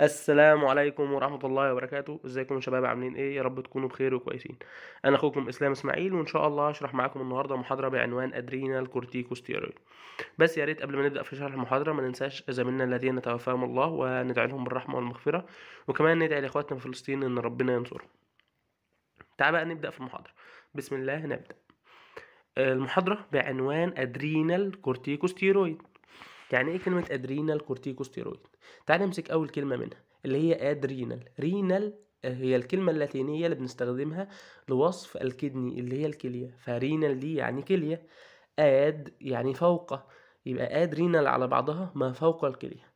السلام عليكم ورحمة الله وبركاته ازيكم يا شباب عاملين ايه يا رب تكونوا بخير وكويسين انا اخوكم اسلام اسماعيل وان شاء الله هشرح معاكم النهاردة محاضرة بعنوان ادرينال كورتيكوستيرويد بس يا ريت قبل ما نبدأ في شرح المحاضرة ما ننساش زميلنا الذين توفاهم الله وندعي لهم بالرحمة والمغفرة وكمان ندعي لاخواتنا في فلسطين ان ربنا ينصرهم تعال بقى نبدأ في المحاضرة بسم الله نبدأ المحاضرة بعنوان ادرينال كورتيكوستيرويد يعني ايه كلمه ادرينال كورتيكوستيرويد تعال نمسك اول كلمه منها اللي هي ادرينال آه، رينال هي الكلمة اللاتينية اللي بنستخدمها لوصف الكدني اللي هي الكلية فرينال دي يعني كلية آد يعني فوق يبقى ادرينال على بعضها ما فوق الكلية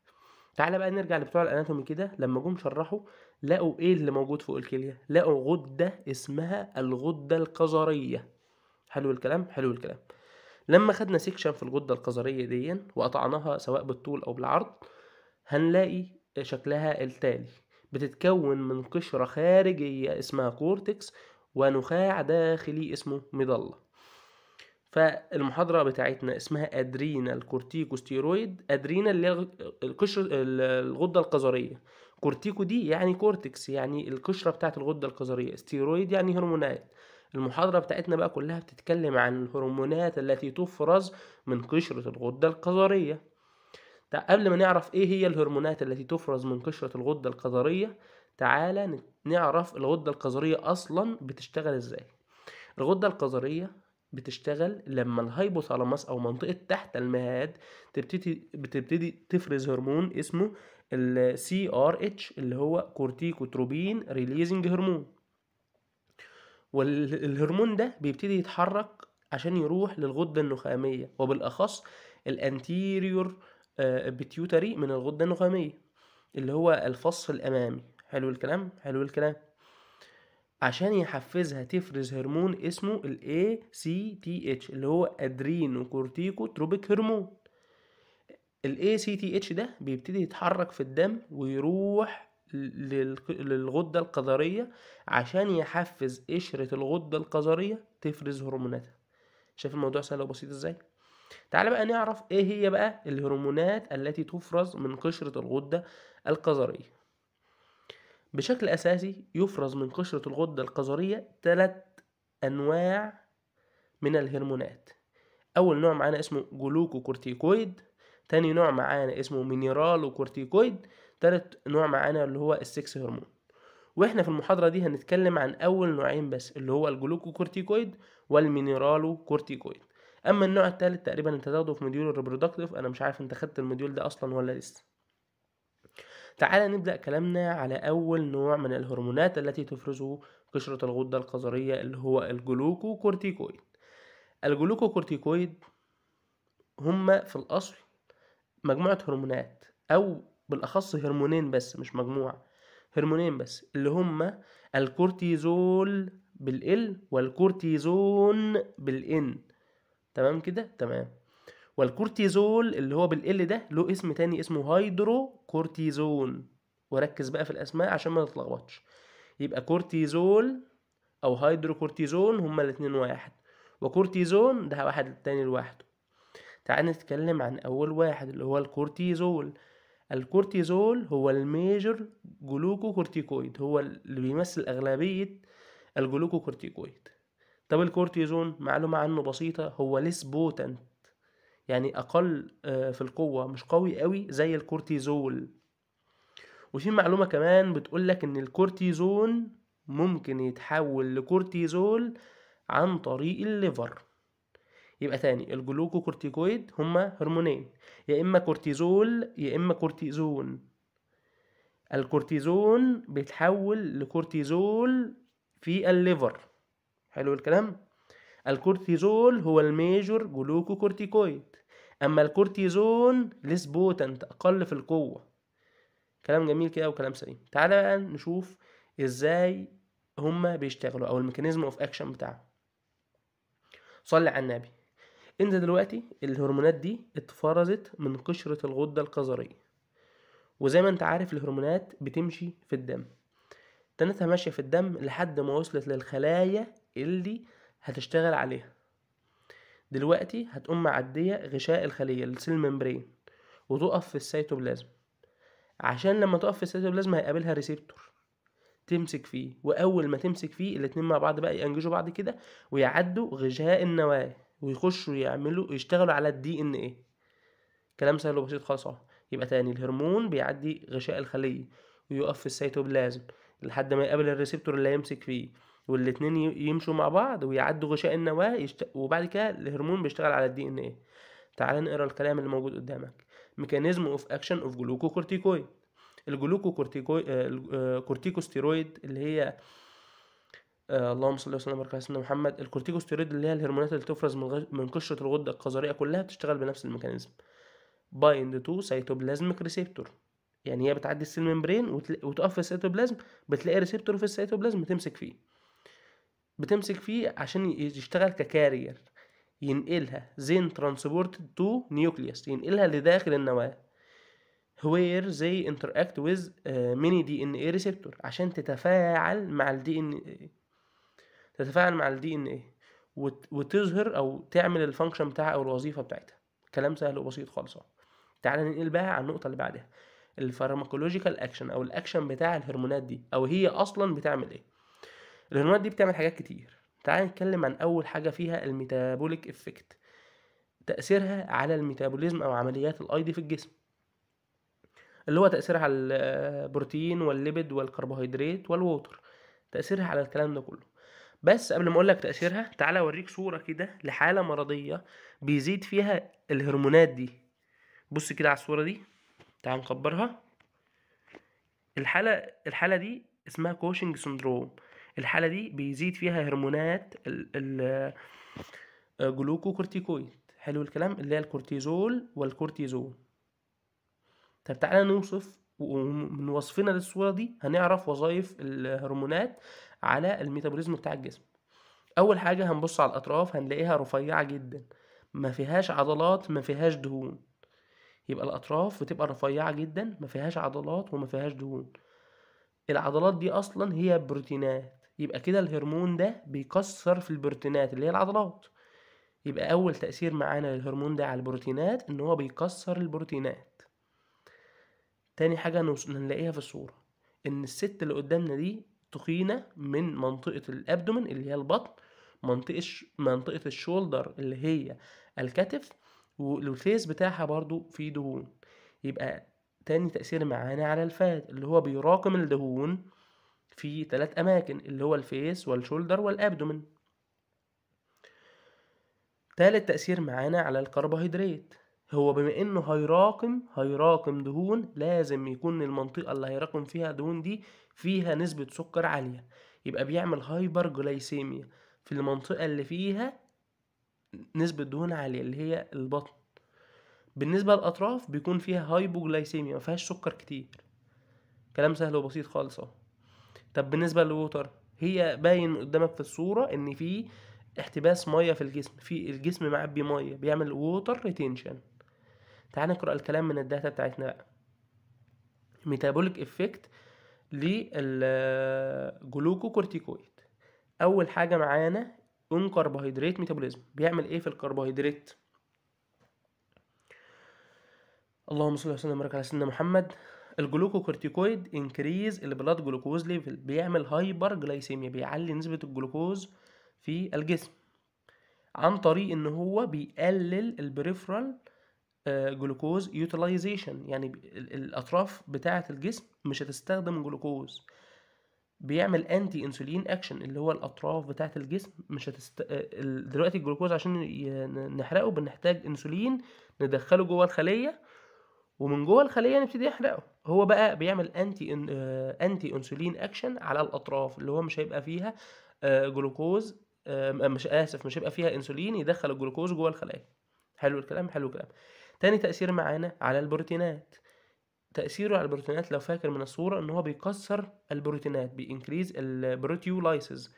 تعالى بقى نرجع لبتوع الاناتومي كده لما جم شرحوا لقوا ايه اللي موجود فوق الكلية لقوا غدة اسمها الغدة القذرية حلو الكلام حلو الكلام لما خدنا سيكشن في الغده القذريه دي وقطعناها سواء بالطول او بالعرض هنلاقي شكلها التالي بتتكون من قشره خارجيه اسمها كورتكس ونخاع داخلي اسمه مظله فالمحاضرة بتاعتنا اسمها أدرينال كورتيكوستيرويد أدرينال اللي القشرة الغدة القذرية كورتيكو دي يعني كورتكس يعني القشرة بتاعت الغدة القذرية ستيرويد يعني هرمونات المحاضرة بتاعتنا بقى كلها بتتكلم عن الهرمونات التي تفرز من قشرة الغدة القذرية طيب، قبل ما نعرف ايه هي الهرمونات التي تفرز من قشرة الغدة القذرية تعالى نعرف الغدة القذرية اصلا بتشتغل ازاي الغدة القذرية بتشتغل لما الهايبوثالاموس او منطقة تحت المهاد تبتدي بتبتدي تفرز هرمون اسمه ال CRH اللي هو كورتيكوتروبين ريليزنج هرمون والهرمون ده بيبتدي يتحرك عشان يروح للغدة النخامية وبالأخص الانتيريور آه، بيتيوتري من الغدة النخامية اللي هو الفص الأمامي حلو الكلام حلو الكلام عشان يحفزها تفرز هرمون اسمه ال ACTH اللي هو أدرينو كورتيكو تروبيك هرمون ال ACTH ده بيبتدي يتحرك في الدم ويروح للغدة القذرية عشان يحفز قشرة الغدة القذرية تفرز هرموناتها شايف الموضوع سهل وبسيط ازاي تعال بقى نعرف ايه هي بقى الهرمونات التي تفرز من قشرة الغدة القذرية بشكل أساسي يفرز من قشرة الغدة القذرية ثلاث أنواع من الهرمونات أول نوع معانا اسمه جلوكوكورتيكويد تاني نوع معانا اسمه مينيرالوكورتيكويد تالت نوع معانا اللي هو السكس هرمون واحنا في المحاضرة دي هنتكلم عن أول نوعين بس اللي هو الجلوكوكورتيكويد والمينيرالو كورتيكويد أما النوع التالت تقريبا أنت تاخده في موديول الريبرودكتيف أنا مش عارف أنت خدت الموديول ده أصلا ولا لسه تعال نبدأ كلامنا على أول نوع من الهرمونات التي تفرزه قشرة الغدة القذرية اللي هو الجلوكوكورتيكويد الجلوكوكورتيكويد هما في الأصل مجموعة هرمونات أو بالاخص هرمونين بس مش مجموعه هرمونين بس اللي هما الكورتيزول بالال والكورتيزون بالان تمام كده تمام والكورتيزول اللي هو بالال ده له اسم تاني اسمه هيدرو كورتيزون وركز بقى في الاسماء عشان ما تتلخبطش يبقى كورتيزول او هيدروكورتيزون هما الاتنين واحد وكورتيزون ده واحد التاني لوحده تعال نتكلم عن اول واحد اللي هو الكورتيزول الكورتيزول هو الميجر جلوكوكورتيكويد هو اللي بيمثل أغلبية الجلوكوكورتيكويد طب الكورتيزون معلومة عنه بسيطة هو لس بوتنت يعني أقل آه، في القوة مش قوي قوي زي الكورتيزول وفي معلومة كمان بتقولك إن الكورتيزون ممكن يتحول لكورتيزول عن طريق الليفر يبقى تاني الجلوكوكورتيكويد هما هرمونين يا اما كورتيزول يا اما كورتيزون الكورتيزون بيتحول لكورتيزول في الليفر حلو الكلام الكورتيزول هو الميجور جلوكوكورتيكويد اما الكورتيزون لس بوتنت اقل في القوه كلام جميل كده وكلام سليم تعالى بقى نشوف ازاي هما بيشتغلوا او الميكانيزم اوف اكشن بتاعهم صلي على النبي انت دلوقتي الهرمونات دي اتفرزت من قشرة الغدة القذرية وزي ما انت عارف الهرمونات بتمشي في الدم تنتها ماشية في الدم لحد ما وصلت للخلايا اللي هتشتغل عليها دلوقتي هتقوم معدية غشاء الخلية السيل ممبرين وتقف في السيتوبلازم عشان لما تقف في السيتوبلازم هيقابلها ريسبتور تمسك فيه واول ما تمسك فيه الاتنين مع بعض بقى ينجزوا بعض كده ويعدوا غشاء النواة ويخشوا يعملوا يشتغلوا على الدي ان ايه كلام سهل وبسيط خالص اهو يبقى تاني الهرمون بيعدي غشاء الخليه ويقف في السيتوبلازم لحد ما يقابل الريسبتور اللي هيمسك فيه والاتنين يمشوا مع بعض ويعدوا غشاء النواه يشت... وبعد كده الهرمون بيشتغل على الدي ان ايه تعال نقرا الكلام اللي موجود قدامك ميكانيزم اوف اكشن اوف جلوكوكورتيكويد الجلوكوكورتيكويد كورتيكوستيرويد اللي هي آه، اللهم صل وسلم وبارك على سيدنا محمد الكورتيكوستيرويد اللي هي الهرمونات اللي تفرز من, غش... من قشره الغده القذريه كلها بتشتغل بنفس الميكانيزم بايند تو سيتوبلازميك ريسبتور يعني هي بتعدي السيل ممبرين وتل... وتقف في السيتوبلازم بتلاقي ريسبتور في السيتوبلازم تمسك فيه بتمسك فيه عشان يشتغل ككارير ينقلها زين ترانسبورت تو نيوكليوس ينقلها لداخل النواه اكت ويز ميني دي ان اي ريسبتور عشان تتفاعل مع ال DNA تتفاعل مع الدي ان ايه وتظهر او تعمل الفانكشن بتاعها او الوظيفه بتاعتها كلام سهل وبسيط خالص تعال ننقل بقى على النقطه اللي بعدها الفارماكولوجيكال اكشن او الاكشن بتاع الهرمونات دي او هي اصلا بتعمل ايه الهرمونات دي بتعمل حاجات كتير تعال نتكلم عن اول حاجه فيها الميتابوليك افكت تاثيرها على الميتابوليزم او عمليات الاي دي في الجسم اللي هو تاثيرها على البروتين والليبيد والكربوهيدرات والووتر تاثيرها على الكلام ده كله بس قبل ما اقول لك تاثيرها تعالى اوريك صوره كده لحاله مرضيه بيزيد فيها الهرمونات دي بص كده على الصوره دي تعال نكبرها الحاله الحاله دي اسمها كوشنج سندروم الحاله دي بيزيد فيها هرمونات الجلوكوكورتيكويد آه، حلو الكلام اللي هي الكورتيزول والكورتيزون طب تعالى نوصف ومن وصفنا للصوره دي هنعرف وظائف الهرمونات على الميتابوليزم بتاع الجسم اول حاجه هنبص على الاطراف هنلاقيها رفيعه جدا ما فيهاش عضلات ما فيهاش دهون يبقى الاطراف بتبقى رفيعه جدا ما فيهاش عضلات وما فيهاش دهون العضلات دي اصلا هي بروتينات يبقى كده الهرمون ده بيكسر في البروتينات اللي هي العضلات يبقى اول تاثير معانا للهرمون ده على البروتينات ان هو بيكسر البروتينات تاني حاجه هنلاقيها في الصوره ان الست اللي قدامنا دي تخينه من منطقه الابدومن اللي هي البطن منطقه منطقه الشولدر اللي هي الكتف والفيس بتاعها برضو في دهون يبقى تاني تأثير معانا على الفات اللي هو بيراكم الدهون في ثلاث أماكن اللي هو الفيس والشولدر والأبدومن تالت تأثير معانا على الكربوهيدرات هو بما انه هيراكم هيراكم دهون لازم يكون المنطقه اللي هيراكم فيها دهون دي فيها نسبه سكر عاليه يبقى بيعمل هايبر جلايسيميا في المنطقه اللي فيها نسبه دهون عاليه اللي هي البطن بالنسبه للاطراف بيكون فيها هايبوجلايسيميا ما فيهاش سكر كتير كلام سهل وبسيط خالص اهو طب بالنسبه للووتر هي باين قدامك في الصوره ان في احتباس ميه في الجسم في الجسم معبي ميه بيعمل ووتر ريتينشن تعال نقرا الكلام من الداتا بتاعتنا بقى ميتابوليك افكت للجلوكوكورتيكويد اول حاجه معانا اون كربوهيدرات ميتابوليزم بيعمل ايه في الكربوهيدرات اللهم صل وسلم وبارك على سيدنا محمد الجلوكوكورتيكويد انكريز البلاد جلوكوز ليفل بيعمل هايبر جلايسيميا بيعلي نسبه الجلوكوز في الجسم عن طريق ان هو بيقلل البريفرال آه، جلوكوز يوتيلايزيشن يعني الاطراف بتاعه الجسم مش هتستخدم جلوكوز بيعمل انتي انسولين اكشن اللي هو الاطراف بتاعه الجسم مش هتست... آه، دلوقتي الجلوكوز عشان نحرقه بنحتاج انسولين ندخله جوه الخليه ومن جوه الخليه نبتدي نحرقه هو بقى بيعمل انتي انتي انسولين اكشن على الاطراف اللي هو مش هيبقى فيها آه، جلوكوز مش اسف مش هيبقى فيها انسولين يدخل الجلوكوز جوه الخلايا حلو الكلام حلو الكلام تاني تأثير معانا على البروتينات تأثيره على البروتينات لو فاكر من الصورة ان هو بيكسر البروتينات بينكريز البروتيولايسز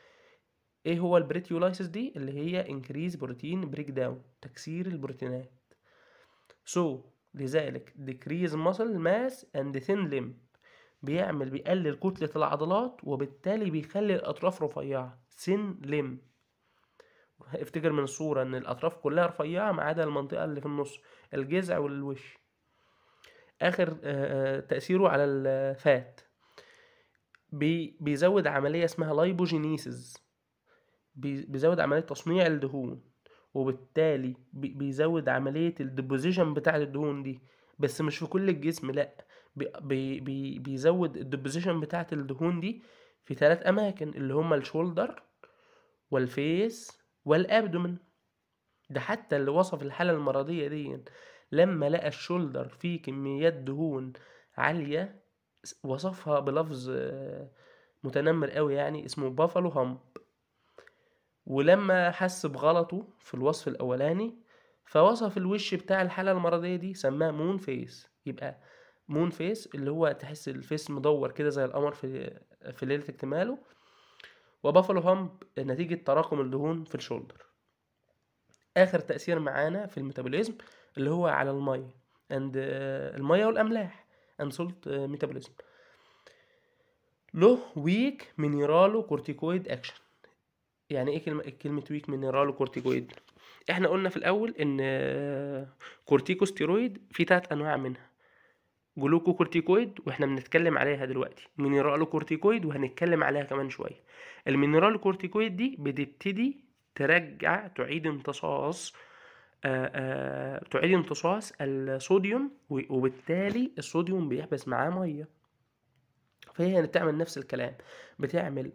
ايه هو البروتيولايسز دي اللي هي انكريز بروتين بريك داون تكسير البروتينات سو so, لذلك decrease muscle mass and thin limb بيعمل بيقلل كتلة العضلات وبالتالي بيخلي الأطراف رفيعة thin limb افتكر من الصورة ان الأطراف كلها رفيعة ما عدا المنطقة اللي في النص الجزع والوش اخر آه، آه، تاثيره على الفات بيزود عمليه اسمها لايبوجينيسيس بيزود عمليه تصنيع الدهون وبالتالي بيزود عمليه الديبوزيشن بتاعه الدهون دي بس مش في كل الجسم لا بي بيزود الديبوزيشن بتاعه الدهون دي في ثلاث اماكن اللي هما الشولدر والفيس والابدومن ده حتى اللي وصف الحالة المرضية دي لما لقى الشولدر فيه كميات دهون عالية وصفها بلفظ آه، متنمر قوي يعني اسمه بافالو هامب ولما حس بغلطه في الوصف الأولاني فوصف الوش بتاع الحالة المرضية دي سماه مون فيس يبقى مون فيس اللي هو تحس الفيس مدور كده زي القمر في في ليلة اكتماله وبافلو هامب نتيجة تراكم الدهون في الشولدر اخر تاثير معانا في الميتابوليزم اللي هو على الميه اند آه، الميه والاملاح اند سولت ميتابوليزم له ويك مينيرالو كورتيكويد اكشن يعني ايه كلمه ويك مينيرالو كورتيكويد احنا قلنا في الاول ان كورتيكوستيرويد آه، في تلات انواع منها جلوكو كورتيكويد واحنا بنتكلم عليها دلوقتي مينيرالو كورتيكويد وهنتكلم عليها كمان شويه المينيرالو كورتيكويد دي بتبتدي ترجع تعيد امتصاص تعيد امتصاص الصوديوم وبالتالي الصوديوم بيحبس معاه ميه فهي يعني بتعمل نفس الكلام بتعمل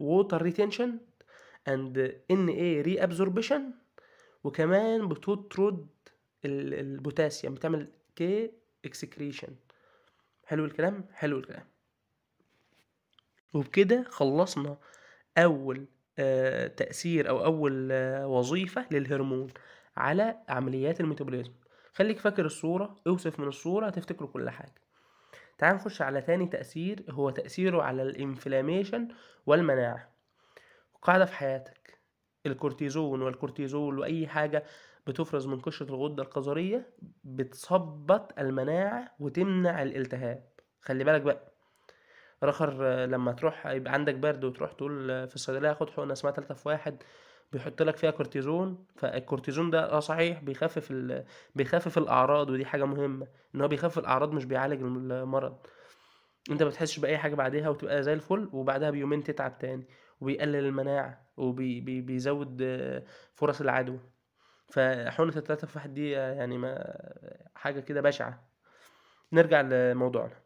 ووتر ريتنشن اند ان اي ري ابزوربشن وكمان بتطرد البوتاسيوم بتعمل كي اكسكريشن حلو الكلام حلو الكلام وبكده خلصنا اول آه، تأثير أو أول آه، وظيفة للهرمون على عمليات الميتابوليزم خليك فاكر الصورة اوصف من الصورة هتفتكر كل حاجة تعال نخش على تاني تأثير هو تأثيره على الانفلاميشن والمناعة قاعدة في حياتك الكورتيزون والكورتيزول وأي حاجة بتفرز من قشرة الغدة القذرية بتثبط المناعة وتمنع الالتهاب خلي بالك بقى رخر آه، لما تروح يبقى عندك برد وتروح تقول آه، في الصيدليه خد حقنه اسمها تلاته في واحد بيحط لك فيها كورتيزون فالكورتيزون ده اه صحيح بيخفف ال... بيخفف الاعراض ودي حاجه مهمه ان هو بيخفف الاعراض مش بيعالج المرض انت ما بتحسش باي حاجه بعدها وتبقى زي الفل وبعدها بيومين تتعب تاني وبيقلل المناعه وبيزود آه، فرص العدوى فحقنه التلاتة في واحد دي يعني ما حاجه كده بشعه نرجع لموضوعنا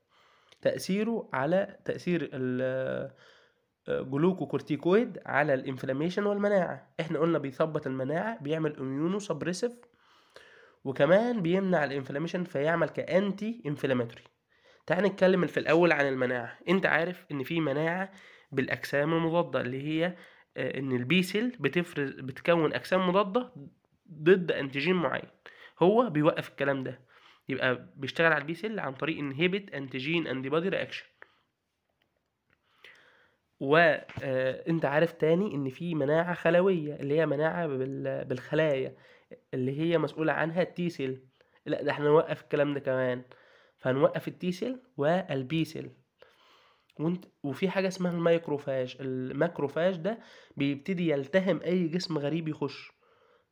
تاثيره على تاثير الجلوكوكورتيكويد على الانفلاميشن والمناعه احنا قلنا بيثبط المناعه بيعمل اميونو سبريسيف وكمان بيمنع الانفلاميشن فيعمل كانتي انفلاماتوري تعال نتكلم في الاول عن المناعه انت عارف ان في مناعه بالاجسام المضاده اللي هي آه، ان البي سيل بتفرز بتكون اجسام مضاده ضد انتيجين معين هو بيوقف الكلام ده يبقى بيشتغل على البي سيل عن طريق انهبت انتيجين انتي بادي رياكشن وانت عارف تاني ان في مناعه خلويه اللي هي مناعه بالخلايا اللي هي مسؤوله عنها التي سيل لا ده احنا نوقف الكلام ده كمان فهنوقف التي سيل والبي سيل وانت وفي حاجه اسمها الميكروفاج الماكروفاج ده بيبتدي يلتهم اي جسم غريب يخش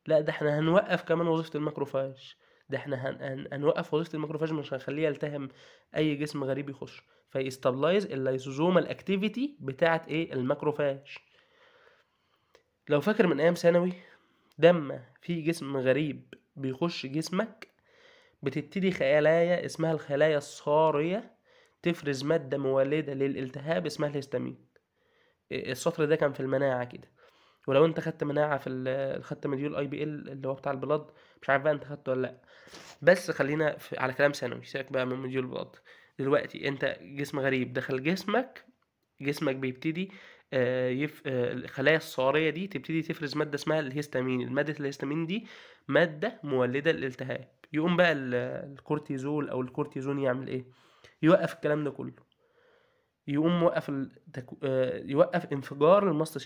لا ده احنا هنوقف كمان وظيفه الماكروفاج ده احنا هن... هن... هنوقف وظيفه الماكروفاج مش هنخليه يلتهم اي جسم غريب يخش فيستابلايز اللايزوزومال اكتيفيتي بتاعه ايه الماكروفاج لو فاكر من ايام ثانوي دم في جسم غريب بيخش جسمك بتبتدي خلايا اسمها الخلايا الصاريه تفرز ماده مولده للالتهاب اسمها الهستامين آه، السطر ده كان في المناعه كده ولو انت خدت مناعه في خدت مديول اي بي ال اللي هو بتاع البلاد مش عارف بقى انت خدته ولا لا بس خلينا في على كلام ثانوي سيبك بقى من مديول بلاد دلوقتي انت جسم غريب دخل جسمك جسمك بيبتدي آه، يف... آه، الخلايا الصارية دي تبتدي تفرز مادة اسمها الهيستامين المادة الهيستامين دي مادة مولدة للالتهاب يقوم بقى الكورتيزول أو الكورتيزون يعمل إيه يوقف الكلام ده كله يقوم موقف التكو... آه، يوقف انفجار الماست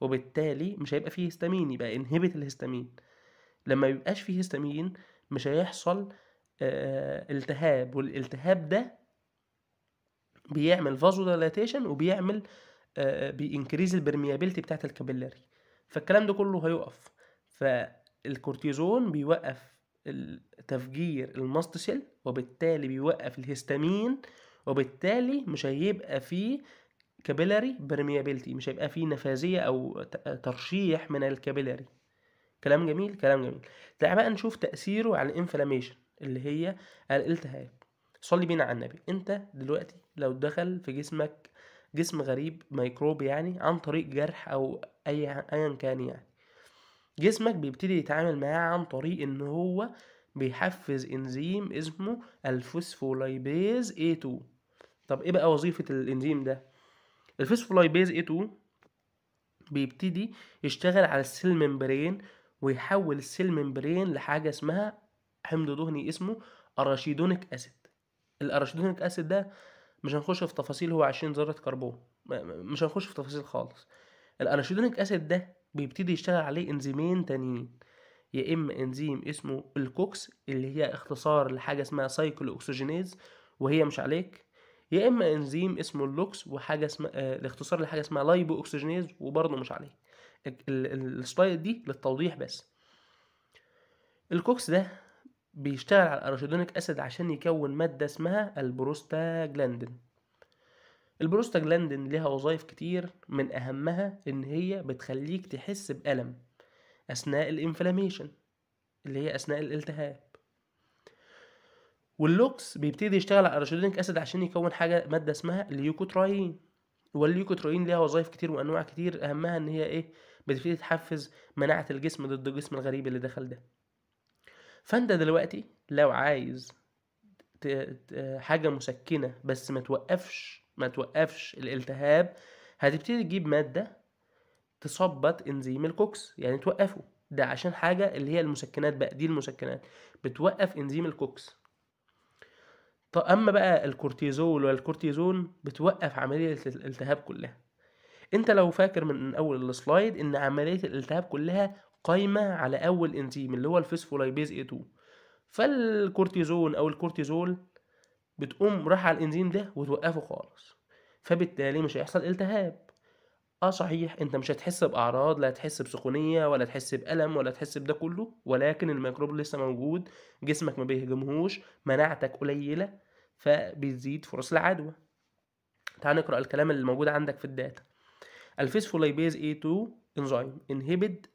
وبالتالي مش هيبقى فيه هيستامين يبقى انهبت الهيستامين لما يبقاش فيه هيستامين مش هيحصل آه التهاب والالتهاب ده بيعمل فازو ديلاتيشن وبيعمل آه بينكريز البرميابيلتي بتاعت الكابيلاري فالكلام ده كله هيقف فالكورتيزون بيوقف تفجير الماست سيل وبالتالي بيوقف الهيستامين وبالتالي مش هيبقى فيه كابيلاري برميابيلتي مش هيبقى فيه نفاذيه او ترشيح من الكابيلاري كلام جميل كلام جميل تعال بقى نشوف تاثيره على الانفلاميشن اللي هي الالتهاب صلي بينا على النبي انت دلوقتي لو دخل في جسمك جسم غريب ميكروب يعني عن طريق جرح او اي ايا كان يعني جسمك بيبتدي يتعامل معاه عن طريق ان هو بيحفز انزيم اسمه الفوسفولايبيز A2 طب ايه بقى وظيفة الانزيم ده بيز A2 بيبتدي يشتغل على السيل ممبرين ويحول السيل ممبرين لحاجة اسمها حمض دهني اسمه اراشيدونيك اسيد الاراشيدونيك اسيد ده مش هنخش في تفاصيل هو 20 ذرة كربون مش هنخش في تفاصيل خالص الاراشيدونيك اسيد ده بيبتدي يشتغل عليه انزيمين تانيين يا اما انزيم اسمه الكوكس اللي هي اختصار لحاجه اسمها سايكل اوكسجينيز وهي مش عليك يا اما انزيم اسمه اللوكس وحاجه اسمها آه، الاختصار لحاجه اسمها لايبو اوكسجينيز وبرضه مش عليه السلايد دي للتوضيح بس الكوكس ده بيشتغل على الاراشيدونيك اسيد عشان يكون ماده اسمها البروستاجلاندين البروستاجلاندين ليها وظائف كتير من اهمها ان هي بتخليك تحس بالم اثناء الانفلاميشن اللي هي اثناء الالتهاب واللوكس بيبتدي يشتغل على الاراشيدونيك اسيد عشان يكون حاجه ماده اسمها الليوكوتراين والليوكوتراين ليها وظائف كتير وانواع كتير اهمها ان هي ايه بتبتدي تحفز مناعه الجسم ضد الجسم الغريب اللي دخل ده فانت دلوقتي لو عايز حاجه مسكنه بس ما توقفش ما توقفش الالتهاب هتبتدي تجيب ماده تثبط انزيم الكوكس يعني توقفه ده عشان حاجه اللي هي المسكنات بقى دي المسكنات بتوقف انزيم الكوكس اما بقى الكورتيزول والكورتيزون بتوقف عمليه الالتهاب كلها انت لو فاكر من اول السلايد ان عمليه الالتهاب كلها قايمه على اول انزيم اللي هو الفسفولايبيز اي 2 فالكورتيزون او الكورتيزول بتقوم راح على الانزيم ده وتوقفه خالص فبالتالي مش هيحصل التهاب اه صحيح انت مش هتحس باعراض لا هتحس بسخونيه ولا تحس بالم ولا تحس بده كله ولكن الميكروب لسه موجود جسمك ما بيهجمهوش مناعتك قليله فبيزيد فرص العدوى تعال نقرا الكلام اللي موجود عندك في الداتا الفيسفولايبيز A2 انزيم انهبت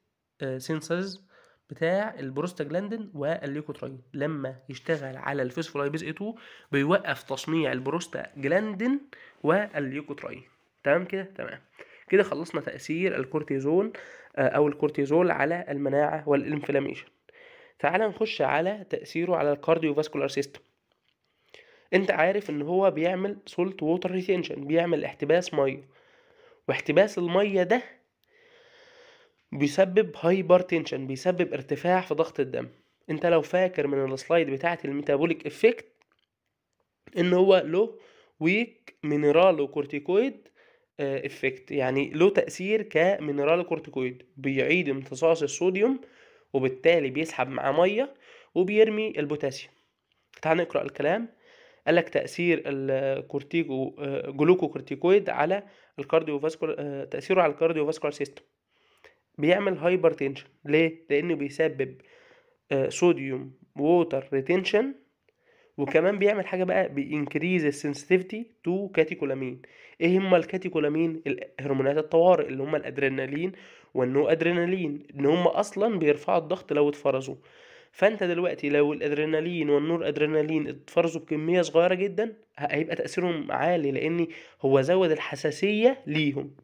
سينسز بتاع البروستاجلاندين والليكوتراين لما يشتغل على الفيسفولايبيز A2 بيوقف تصنيع البروستاجلاندين والليكوتراين تمام كده تمام كده خلصنا تأثير الكورتيزون آه، أو الكورتيزول على المناعة والإنفلاميشن تعال نخش على تأثيره على الكارديوفاسكولار سيستم انت عارف ان هو بيعمل سولت ووتر ريتينشن بيعمل احتباس ميه واحتباس الميه ده بيسبب هايبر تنشن بيسبب ارتفاع في ضغط الدم انت لو فاكر من السلايد بتاعت الميتابوليك افكت ان هو له ويك مينرالو كورتيكويد آه، افكت يعني له تأثير كمينرال كورتيكويد بيعيد امتصاص الصوديوم وبالتالي بيسحب معاه ميه وبيرمي البوتاسيوم تعال نقرا الكلام قالك تأثير الكورتيكو آه، كورتيكويد على الكارديوفاسكولار آه، تأثيره على الكارديوفاسكولار سيستم بيعمل هايبر تنشن ليه؟ لأنه بيسبب صوديوم ووتر ريتنشن وكمان بيعمل حاجه بقى بينكريز السنسيتيفيتي تو كاتيكولامين ايه هما الكاتيكولامين الهرمونات الطوارئ اللي هما الادرينالين والنو ادرينالين ان هما اصلا بيرفعوا الضغط لو اتفرزوا فانت دلوقتي لو الادرينالين والنور ادرينالين اتفرزوا بكميه صغيره جدا هيبقى تاثيرهم عالي لان هو زود الحساسيه ليهم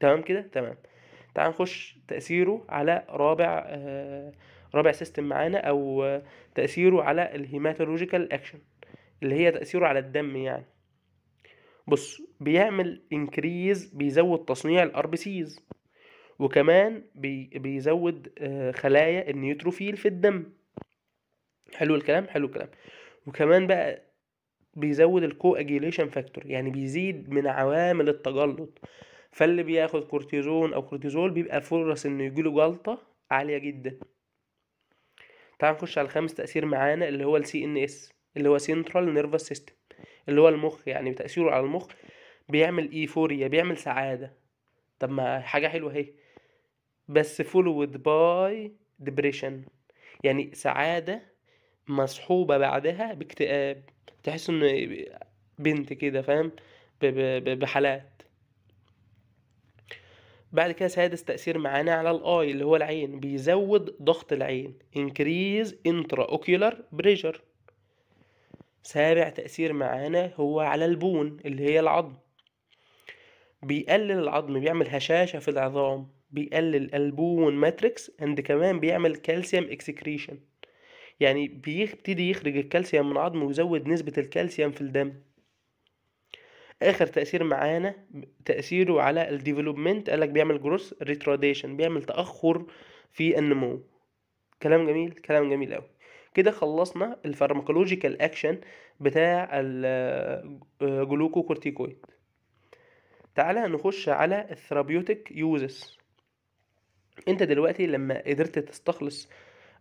تمام كده تمام تعال نخش تاثيره على رابع آه رابع سيستم معانا او تاثيره على الهيماتولوجيكال اكشن اللي هي تاثيره على الدم يعني بص بيعمل انكريز بيزود تصنيع الار بي سيز وكمان بي بيزود آه، خلايا النيوتروفيل في الدم حلو الكلام حلو الكلام وكمان بقى بيزود الكو اجيليشن فاكتور يعني بيزيد من عوامل التجلط فاللي بياخد كورتيزون او كورتيزول بيبقى فرص انه يجيله جلطه عاليه جدا تعال نخش على الخامس تأثير معانا اللي هو السي ان اس اللي هو سنترال نيرفس سيستم اللي هو المخ يعني تأثيره على المخ بيعمل ايفوريا بيعمل سعادة طب ما حاجة حلوة اهي بس فولود باي ديبريشن يعني سعادة مصحوبة بعدها باكتئاب تحس ان بنت كده فاهم بحالات بعد كده سادس تأثير معانا على الاي اللي هو العين بيزود ضغط العين increase intraocular pressure سابع تأثير معانا هو على البون اللي هي العظم بيقلل العظم بيعمل هشاشة في العظام بيقلل البون ماتريكس اند كمان بيعمل كالسيوم اكسكريشن يعني بيبتدي يخرج الكالسيوم من العظم ويزود نسبة الكالسيوم في الدم اخر تاثير معانا تاثيره على الديفلوبمنت قالك بيعمل جروس ريتراديشن بيعمل تاخر في النمو كلام جميل كلام جميل قوي كده خلصنا الفارماكولوجيكال اكشن بتاع كورتيكويد آه، تعالى نخش على الثرابيوتيك يوزز انت دلوقتي لما قدرت تستخلص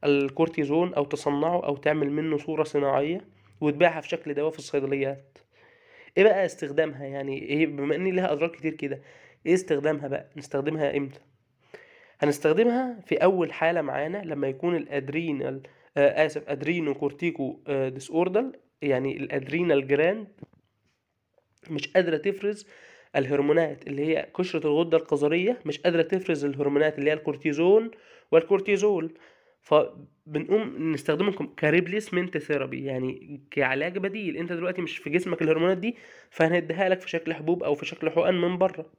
الكورتيزون او تصنعه او تعمل منه صورة صناعية وتبيعها في شكل دواء في الصيدليات ايه بقى استخدامها يعني ايه بما ان لها اضرار كتير كده ايه استخدامها بقى نستخدمها امتى هنستخدمها في اول حاله معانا لما يكون الادرينال آه اسف ادرينو كورتيكو آه ديس اوردر يعني الادرينال جراند مش قادره تفرز الهرمونات اللي هي قشرة الغدة القذرية مش قادرة تفرز الهرمونات اللي هي الكورتيزون والكورتيزول فبنقوم نستخدمهم كريبليسمنت ثيرابي يعني كعلاج بديل انت دلوقتي مش في جسمك الهرمونات دي فهنديها لك في شكل حبوب او في شكل حقن من بره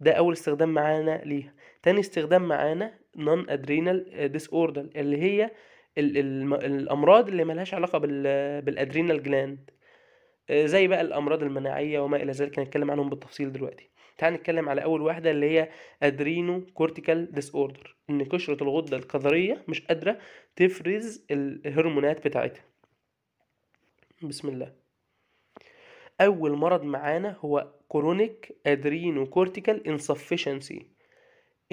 ده اول استخدام معانا ليها تاني استخدام معانا نون ادرينال ديس اوردر اللي هي ال ال الامراض اللي ملهاش علاقه بالادرينال جلاند آه، زي بقى الامراض المناعيه وما الى ذلك هنتكلم عنهم بالتفصيل دلوقتي تعال نتكلم على اول واحده اللي هي ادرينو كورتيكال ديس اوردر ان قشره الغده الكظريه مش قادره تفرز الهرمونات بتاعتها بسم الله اول مرض معانا هو كرونيك ادرينو كورتيكال انسفشنسي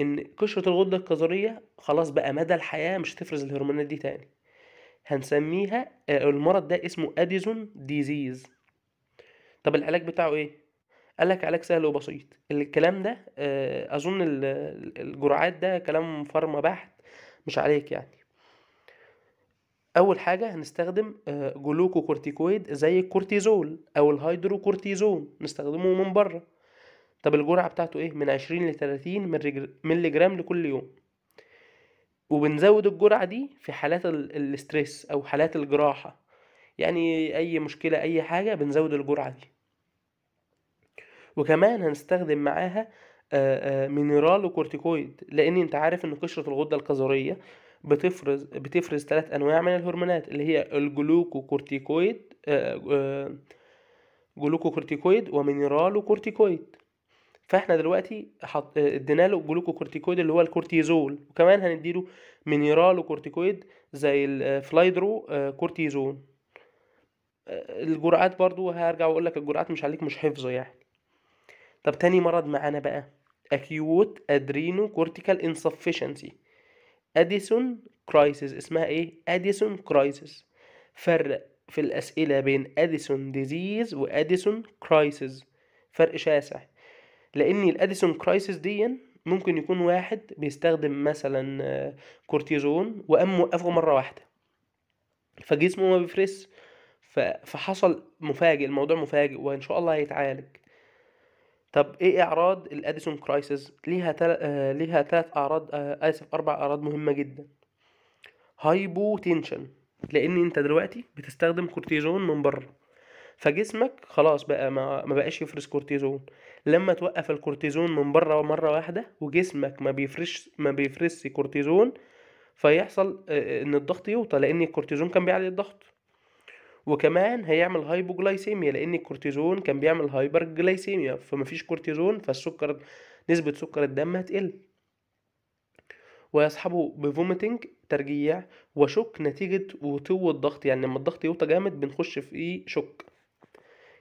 ان قشره الغده الكظريه خلاص بقى مدى الحياه مش هتفرز الهرمونات دي تاني هنسميها آه، المرض ده اسمه اديزون ديزيز طب العلاج بتاعه ايه قال لك علاج سهل وبسيط الكلام ده آه، اظن الجرعات ده كلام فارما بحت مش عليك يعني اول حاجه هنستخدم آه، جلوكوكورتيكويد زي الكورتيزول او الهيدروكورتيزون نستخدمه من بره طب الجرعه بتاعته ايه من 20 ل 30 مللي جرام لكل يوم وبنزود الجرعه دي في حالات الاسترس او حالات الجراحه يعني اي مشكله اي حاجه بنزود الجرعه دي وكمان هنستخدم معاها مينرال وكورتيكويد لان انت عارف ان قشره الغده القذريه بتفرز بتفرز ثلاث انواع من الهرمونات اللي هي الجلوكوكورتيكويد جلوكوكورتيكويد ومينرال وكورتيكويد فاحنا دلوقتي حط ادينا له جلوكوكورتيكويد اللي هو الكورتيزول وكمان هنديله مينرال وكورتيكويد زي الفلايدرو كورتيزون الجرعات برضو هرجع واقول لك الجرعات مش عليك مش حفظه يعني طب تاني مرض معانا بقى أكيوت أدرينو كورتيكال إنسفشنسي اديسون كرايسيس اسمها ايه اديسون كرايسيس فرق في الاسئله بين اديسون ديزيز واديسون كرايسيس فرق شاسع لان الاديسون كرايسيس دي ممكن يكون واحد بيستخدم مثلا كورتيزون آه، وقام وقفه مره واحده فجسمه ما بيفرس فحصل مفاجئ الموضوع مفاجئ وان شاء الله هيتعالج طب ايه اعراض الاديسون كرايسيس ليها تل... آه ليها ثلاث اعراض آه اسف اربع اعراض مهمه جدا هايبو تنشن لان انت دلوقتي بتستخدم كورتيزون من بره فجسمك خلاص بقى ما, ما بقاش يفرز كورتيزون لما توقف الكورتيزون من بره مره واحده وجسمك ما بيفرش ما بيفرزش كورتيزون فيحصل آه، آه، ان الضغط يوطى لان الكورتيزون كان بيعلي الضغط وكمان هيعمل هايبوجلايسيميا لان الكورتيزون كان بيعمل هايبرجلايسيميا فمفيش كورتيزون فالسكر نسبة سكر الدم هتقل ويصحبه بفوميتنج ترجيع وشك نتيجة وطو الضغط يعني لما الضغط يوطى جامد بنخش في ايه شك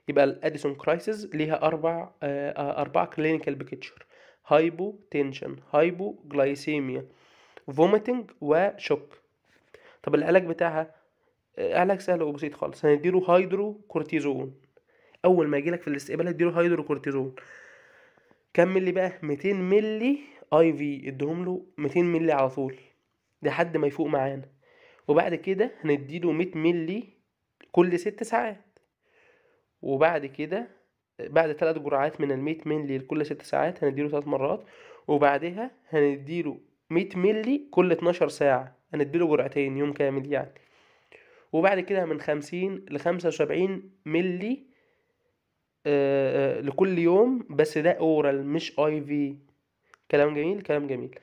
يبقى الاديسون كرايسيس ليها اربع آه، آه، اربع كلينيكال بيكتشر هايبو تنشن هايبو جلايسيميا فوميتنج وشك طب العلاج بتاعها علاج سهل وبسيط خالص هنديله يعني هيدرو كورتيزون اول ما يجيلك في الاستقبال هديله هيدرو كورتيزون كمل لي بقى 200 ملي اي في اديهم له 200 ملي على طول لحد ما يفوق معانا وبعد كده هنديله 100 ملي كل ست ساعات وبعد كده بعد ثلاث جرعات من الميت ملي لكل ست ساعات هنديله ثلاث مرات وبعدها هنديله ميت ملي كل اتناشر ساعة هنديله جرعتين يوم كامل يعني وبعد كده من خمسين لخمسة وسبعين ملي آه، آه، لكل يوم بس ده اورال مش اي في كلام جميل كلام جميل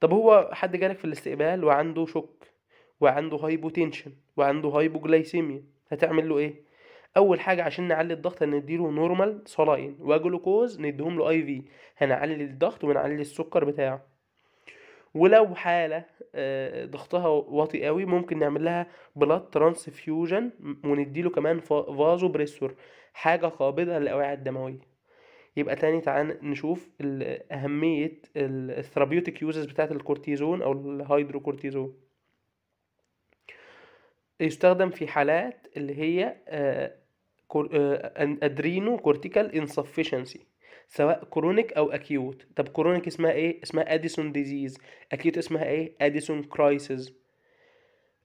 طب هو حد جالك في الاستقبال وعنده شك وعنده هايبوتنشن وعنده هايبوجلايسيميا هتعمل له ايه اول حاجه عشان نعلي الضغط هنديله نورمال صلاين وجلوكوز نديهم له اي في هنعلي الضغط ونعلي السكر بتاعه ولو حاله آه، ضغطها واطي قوي ممكن نعمل لها بلاد ترانسفيوجن ونديله كمان فازو بريسور حاجه قابضه للاوعيه الدمويه يبقى تاني تعال نشوف اهميه الثرابيوتيك يوزز بتاعه الكورتيزون او الهيدروكورتيزون يستخدم في حالات اللي هي ادرينو كورتيكال انسفشنسي سواء كرونيك او اكيوت طب كرونيك اسمها ايه اسمها اديسون ديزيز اكيوت اسمها ايه اديسون كرايسيس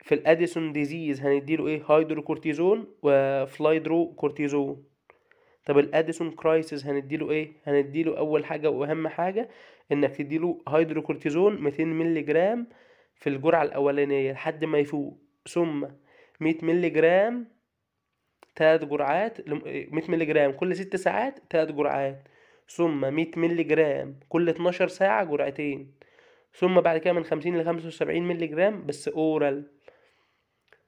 في الاديسون ديزيز هنديله ايه هيدروكورتيزون وفلايدرو كورتيزون طب الاديسون كرايسيس هنديله ايه هنديله اول حاجه واهم حاجه انك تديله هيدروكورتيزون 200 مللي جرام في الجرعه الاولانيه لحد ما يفوق ثم 100 مللي جرام تلات جرعات 100 مللي جرام كل ست ساعات تلات جرعات ثم 100 مللي جرام كل 12 ساعة جرعتين ثم بعد كده من 50 ل 75 مللي جرام بس اورال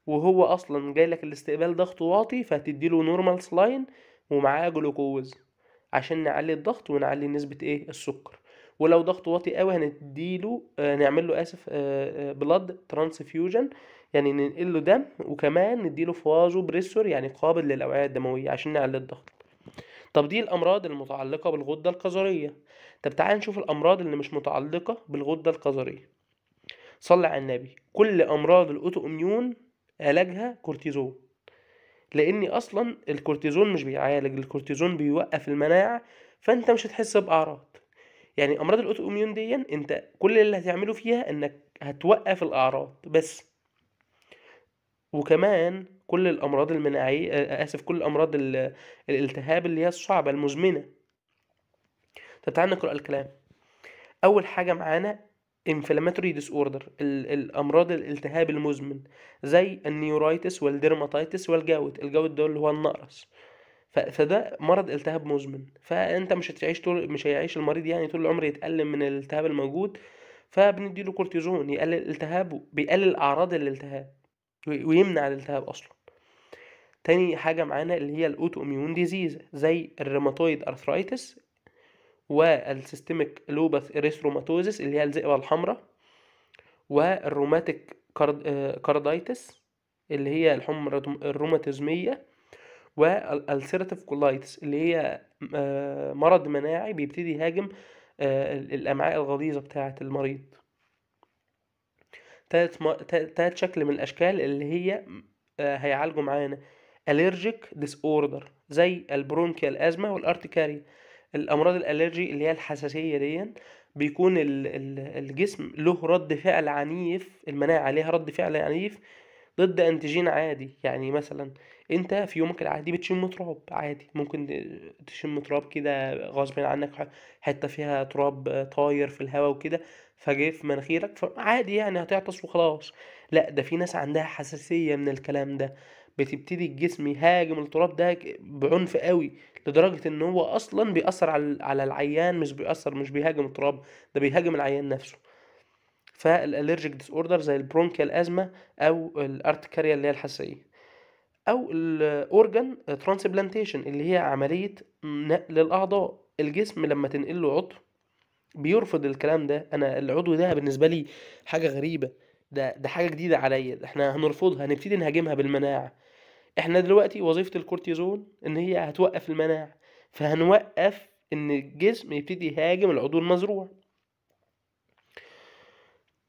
وهو اصلا جايلك الاستقبال ضغط واطي فهتديله نورمال سلاين ومعاه جلوكوز عشان نعلي الضغط ونعلي نسبة ايه السكر ولو ضغط واطي قوي هنديله آه نعمل له اسف آه آه بلاد ترانسفيوجن يعني ننقل له دم وكمان نديله فازو بريسور يعني قابل للاوعيه الدمويه عشان نعلي الضغط طب دي الامراض المتعلقه بالغده الكظريه طب تعال نشوف الامراض اللي مش متعلقه بالغده الكظريه صلي على النبي كل امراض الاوتو اميون علاجها كورتيزون لان اصلا الكورتيزون مش بيعالج الكورتيزون بيوقف المناعه فانت مش هتحس باعراض يعني امراض الاوتو اميون دي انت كل اللي هتعمله فيها انك هتوقف الاعراض بس وكمان كل الامراض المناعيه آه، آه، اسف كل الامراض الالتهاب اللي هي الصعبه المزمنه طب تعالى نقرا الكلام اول حاجه معانا ديس اوردر الامراض الالتهاب المزمن زي النيورايتس والديرماتيتس والجاوت الجاوت ده اللي هو النقرس فده مرض التهاب مزمن فانت مش هتعيش طول مش هيعيش المريض يعني طول العمر يتالم من الالتهاب الموجود فبنديله كورتيزون يقلل التهابه بيقلل اعراض الالتهاب ويمنع الالتهاب اصلا تاني حاجة معانا اللي هي الأوتو إميون ديزيز زي الروماتويد أرثرايتس والسيستميك لوباث إريثروماتوزيس اللي هي الذئبة الحمراء والروماتيك آه، كاردايتس اللي هي الحمى الروماتيزمية والألسيراتيف كولايتس اللي هي آه، مرض مناعي بيبتدي يهاجم آه، الأمعاء الغليظة بتاعة المريض تالت, تالت شكل من الأشكال اللي هي هيعالجوا معانا allergic disorder زي البرونكيال ازمه والارتكاريا الامراض الالرجي اللي هي الحساسيه دي بيكون الجسم له رد فعل عنيف المناعه ليها رد فعل عنيف ضد انتيجين عادي يعني مثلا انت في يومك العادي بتشم تراب عادي ممكن تشم تراب كده غصب عنك حته فيها تراب طاير في الهواء وكده فجه في مناخيرك عادي يعني هتعطس وخلاص لا ده في ناس عندها حساسيه من الكلام ده بتبتدي الجسم يهاجم التراب ده بعنف قوي لدرجه ان هو اصلا بيأثر على العيان مش بيأثر مش بيهاجم التراب ده بيهاجم العيان نفسه فالالرجيك ديس اوردر زي البرونكيال ازمه او الارتكاريا اللي هي الحساسيه او الاورجن ترانسبلانتيشن اللي هي عمليه نقل الاعضاء الجسم لما تنقل له عضو بيرفض الكلام ده انا العضو ده بالنسبه لي حاجه غريبه ده ده حاجه جديده عليا احنا هنرفضها هنبتدي نهاجمها بالمناعه احنا دلوقتي وظيفه الكورتيزون ان هي هتوقف المناعه فهنوقف ان الجسم يبتدي يهاجم العضو المزروع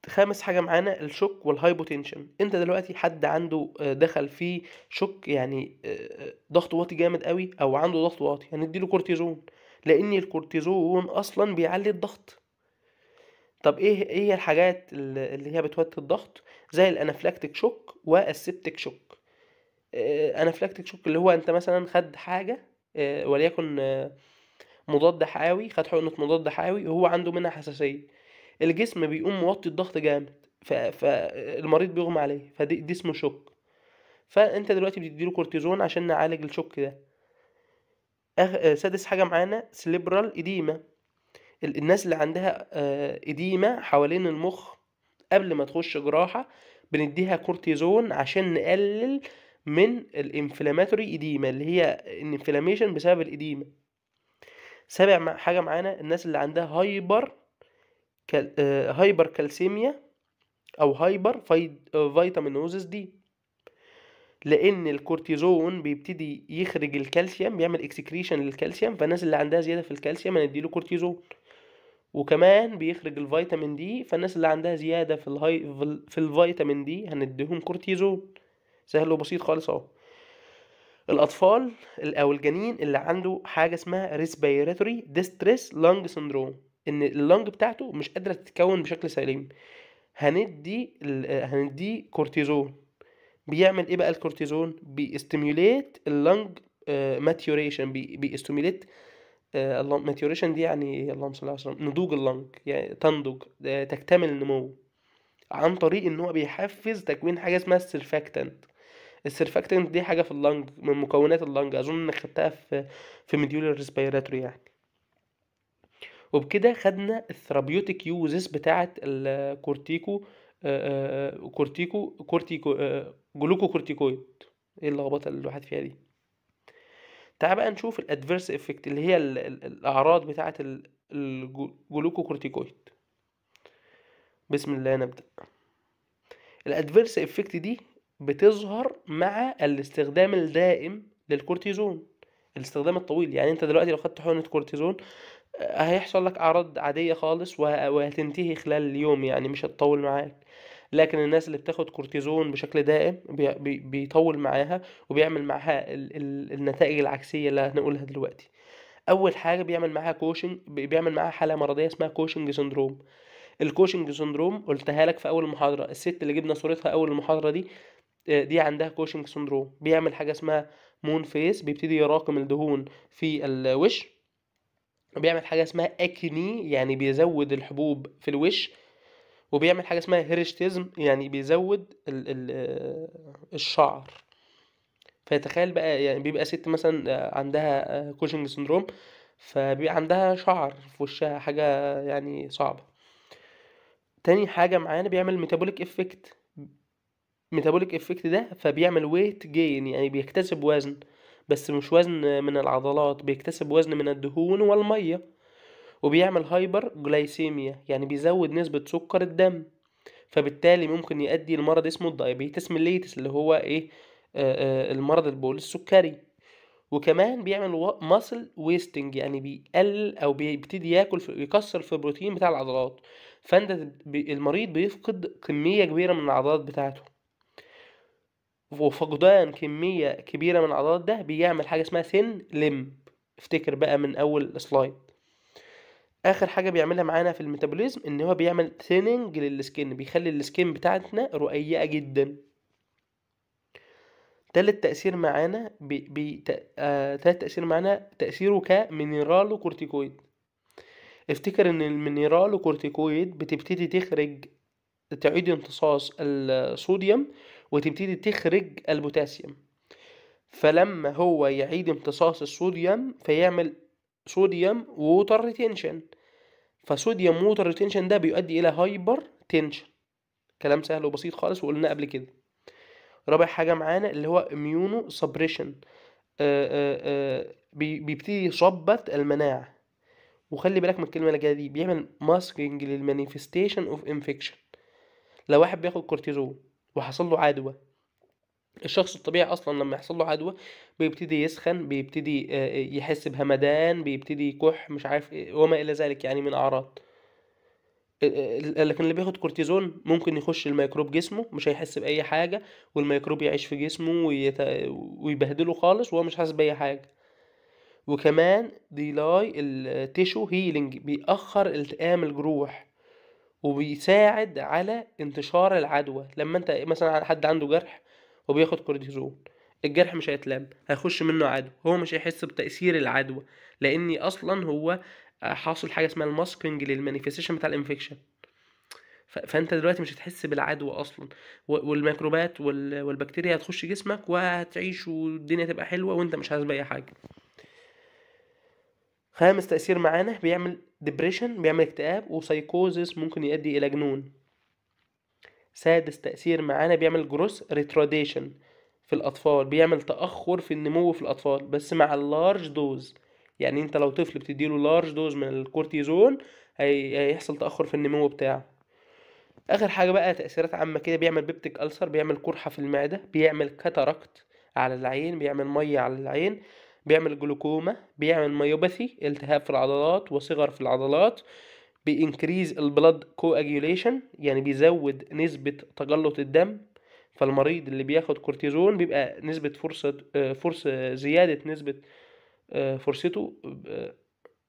خامس حاجه معانا الشوك والهايبوتنشن انت دلوقتي حد عنده آه، دخل في شوك يعني آه، آه، ضغط واطي جامد قوي او عنده ضغط واطي هنديله يعني كورتيزون لان الكورتيزون اصلا بيعلي الضغط طب ايه ايه الحاجات اللي هي بتوطي الضغط زي الانافلاكتيك شوك والسبتيك شوك آه، انافلاكتيك شوك اللي هو انت مثلا خد حاجه آه، وليكن آه، مضاد حيوي خد حقنه مضاد حيوي وهو عنده منها حساسيه الجسم بيقوم موطي الضغط جامد فالمريض بيغمى عليه فدي دي اسمه شوك فانت دلوقتي بتديله كورتيزون عشان نعالج الشوك ده أخ... سادس حاجه معانا سليبرال اديما الناس اللي عندها اديما حوالين المخ قبل ما تخش جراحه بنديها كورتيزون عشان نقلل من الانفلاماتوري ايديما اللي هي الانفلاميشن بسبب الايديما سابع حاجه معانا الناس اللي عندها هايبر كال... هايبر كالسيميا او هايبر آه، فيتامينوزس دي لان الكورتيزون بيبتدي يخرج الكالسيوم بيعمل اكسكريشن للكالسيوم فالناس اللي عندها زياده في الكالسيوم هنديله كورتيزون وكمان بيخرج الفيتامين دي فالناس اللي عندها زياده في الهاي في الفيتامين دي هنديهم كورتيزون سهل وبسيط خالص اهو الاطفال او الجنين اللي عنده حاجه اسمها respiratory distress lung syndrome ان اللنج بتاعته مش قادره تتكون بشكل سليم هندي هندي كورتيزون بيعمل ايه بقى الكورتيزون بيستيميوليت اللنج ماتيوريشن آه، بيستيميوليت آه، اللهم ماتيوريشن دي يعني إيه؟ اللهم صل على وسلم نضوج اللنج يعني تنضج آه، تكتمل النمو عن طريق ان هو بيحفز تكوين حاجه اسمها السيرفاكتانت السيرفاكتنت دي حاجه في اللنج من مكونات اللنج اظن انك خدتها في في مديول الريسبيراتوري يعني وبكده خدنا الثرابيوتيك يوزز بتاعه الكورتيكو كورتيكو كورتيكو جلوكو كورتيكويد ايه اللخبطه اللي الواحد فيها دي تعال بقى نشوف الادفيرس افكت اللي هي ال ال الاعراض بتاعه الجلوكو كورتيكويد بسم الله نبدا الادفيرس افكت دي بتظهر مع الاستخدام الدائم للكورتيزون الاستخدام الطويل يعني انت دلوقتي لو خدت حقنه كورتيزون آه، هيحصل لك اعراض عاديه خالص وهتنتهي خلال اليوم يعني مش هتطول معاك لكن الناس اللي بتاخد كورتيزون بشكل دائم بيطول معاها وبيعمل معاها النتائج العكسيه اللي هنقولها دلوقتي اول حاجه بيعمل معاها كوشنج بيعمل معاها حاله مرضيه اسمها كوشنج سندروم الكوشنج سندروم قلتها لك في اول المحاضره الست اللي جبنا صورتها اول المحاضره دي دي عندها كوشنج سندروم بيعمل حاجه اسمها مون فيس بيبتدي يراكم الدهون في الوش بيعمل حاجه اسمها اكني يعني بيزود الحبوب في الوش وبيعمل حاجه اسمها هيرشتيزم يعني بيزود ال ال آه، الشعر فتخيل بقى يعني بيبقى ست مثلا آه، عندها كوشنج آه، سندروم فبيبقى عندها شعر في وشها حاجه يعني صعبه تاني حاجه معانا بيعمل ميتابوليك افكت ميتابوليك افكت ده فبيعمل ويت جين يعني بيكتسب وزن بس مش وزن من العضلات بيكتسب وزن من الدهون والميه وبيعمل هايبر جلايسيميا يعني بيزود نسبة سكر الدم فبالتالي ممكن يؤدي لمرض اسمه الدايبيتس ميليتس اللي هو ايه آه، آه، المرض البول السكري وكمان بيعمل ماسل ويستنج يعني بيقلل او بيبتدي ياكل في يكسر في البروتين بتاع العضلات فانت المريض بيفقد كميه كبيره من العضلات بتاعته وفقدان كمية كبيرة من العضلات ده بيعمل حاجة اسمها سن لم افتكر بقى من أول سلايد آخر حاجة بيعملها معانا في الميتابوليزم إن هو بيعمل ثيننج للسكين بيخلي السكين بتاعتنا رقيقة جدا تالت تأثير معانا بي... بي... آه... تالت تأثير معانا تأثيره كمينيرالو كورتيكويد افتكر ان المينيرالو كورتيكويد بتبتدي تخرج تعيد امتصاص الصوديوم وتبتدي تخرج البوتاسيوم فلما هو يعيد امتصاص الصوديوم فيعمل صوديوم ووتر ريتنشن فصوديوم ووتر ريتنشن ده بيؤدي الى هايبر تنشن كلام سهل وبسيط خالص وقلنا قبل كده رابع حاجه معانا اللي هو اميونو آه، آه، آه، سبريشن بيبتدي يثبط المناعه وخلي بالك من الكلمه اللي جايه دي بيعمل ماسكينج للمانيفستيشن اوف انفكشن لو واحد بياخد كورتيزون وحصل له عدوى الشخص الطبيعي اصلا لما يحصل له عدوى بيبتدي يسخن بيبتدي آه، آه، يحس بهمدان بيبتدي يكح مش عارف إيه، وما الى ذلك يعني من اعراض آه، لكن اللي بياخد كورتيزون ممكن يخش الميكروب جسمه مش هيحس باي حاجه والميكروب يعيش في جسمه ويت... ويبهدله خالص وهو مش حاسس باي حاجه وكمان ديلاي التيشو هيلينج بيأخر التئام الجروح وبيساعد على انتشار العدوى لما انت مثلا حد عنده جرح وبياخد كورتيزون الجرح مش هيتلم هيخش منه عدوى هو مش هيحس بتأثير العدوى لأن أصلا هو حاصل حاجة اسمها الماسكينج للمانيفيستيشن بتاع الانفكشن فانت دلوقتي مش هتحس بالعدوى اصلا والميكروبات والبكتيريا هتخش جسمك وهتعيش والدنيا تبقى حلوه وانت مش حاسس باي حاجه خامس تاثير معانا بيعمل ديبريشن بيعمل اكتئاب وسايكوزس ممكن يؤدي الى جنون سادس تأثير معانا بيعمل جروس ريتراديشن في الأطفال بيعمل تأخر في النمو في الأطفال بس مع اللارج دوز يعني انت لو طفل بتديله لارج دوز من الكورتيزون هيحصل تأخر في النمو بتاعه آخر حاجة بقى تأثيرات عامة كده بيعمل بيبتيك ألسر بيعمل قرحة في المعدة بيعمل كاتاركت على العين بيعمل مية على العين بيعمل جلوكوما بيعمل مايوباثي التهاب في العضلات وصغر في العضلات بينكريز البلاد كواجيوليشن يعني بيزود نسبة تجلط الدم فالمريض اللي بياخد كورتيزون بيبقى نسبة فرصة آه، فرصة زيادة نسبة آه، فرصته آه،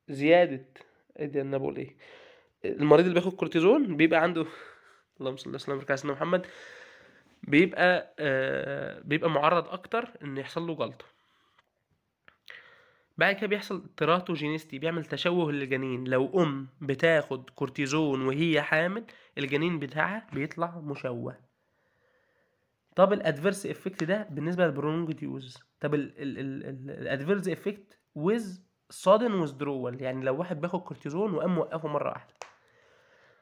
زيادة ادي ده انا بقول ايه المريض اللي بياخد كورتيزون بيبقى عنده اللهم صل وسلم على سيدنا محمد بيبقى بيبقى معرض اكتر ان يحصل له جلطه بعد كده بيحصل تراتوجينيستي بيعمل تشوه للجنين لو ام بتاخد كورتيزون وهي حامل الجنين بتاعها بيطلع مشوه طب الادفيرس افكت ده بالنسبه للبرونجيتيوز طب الادفيرس افكت ويز صادن وذرول يعني لو واحد بياخد كورتيزون وقام وقفه مره واحده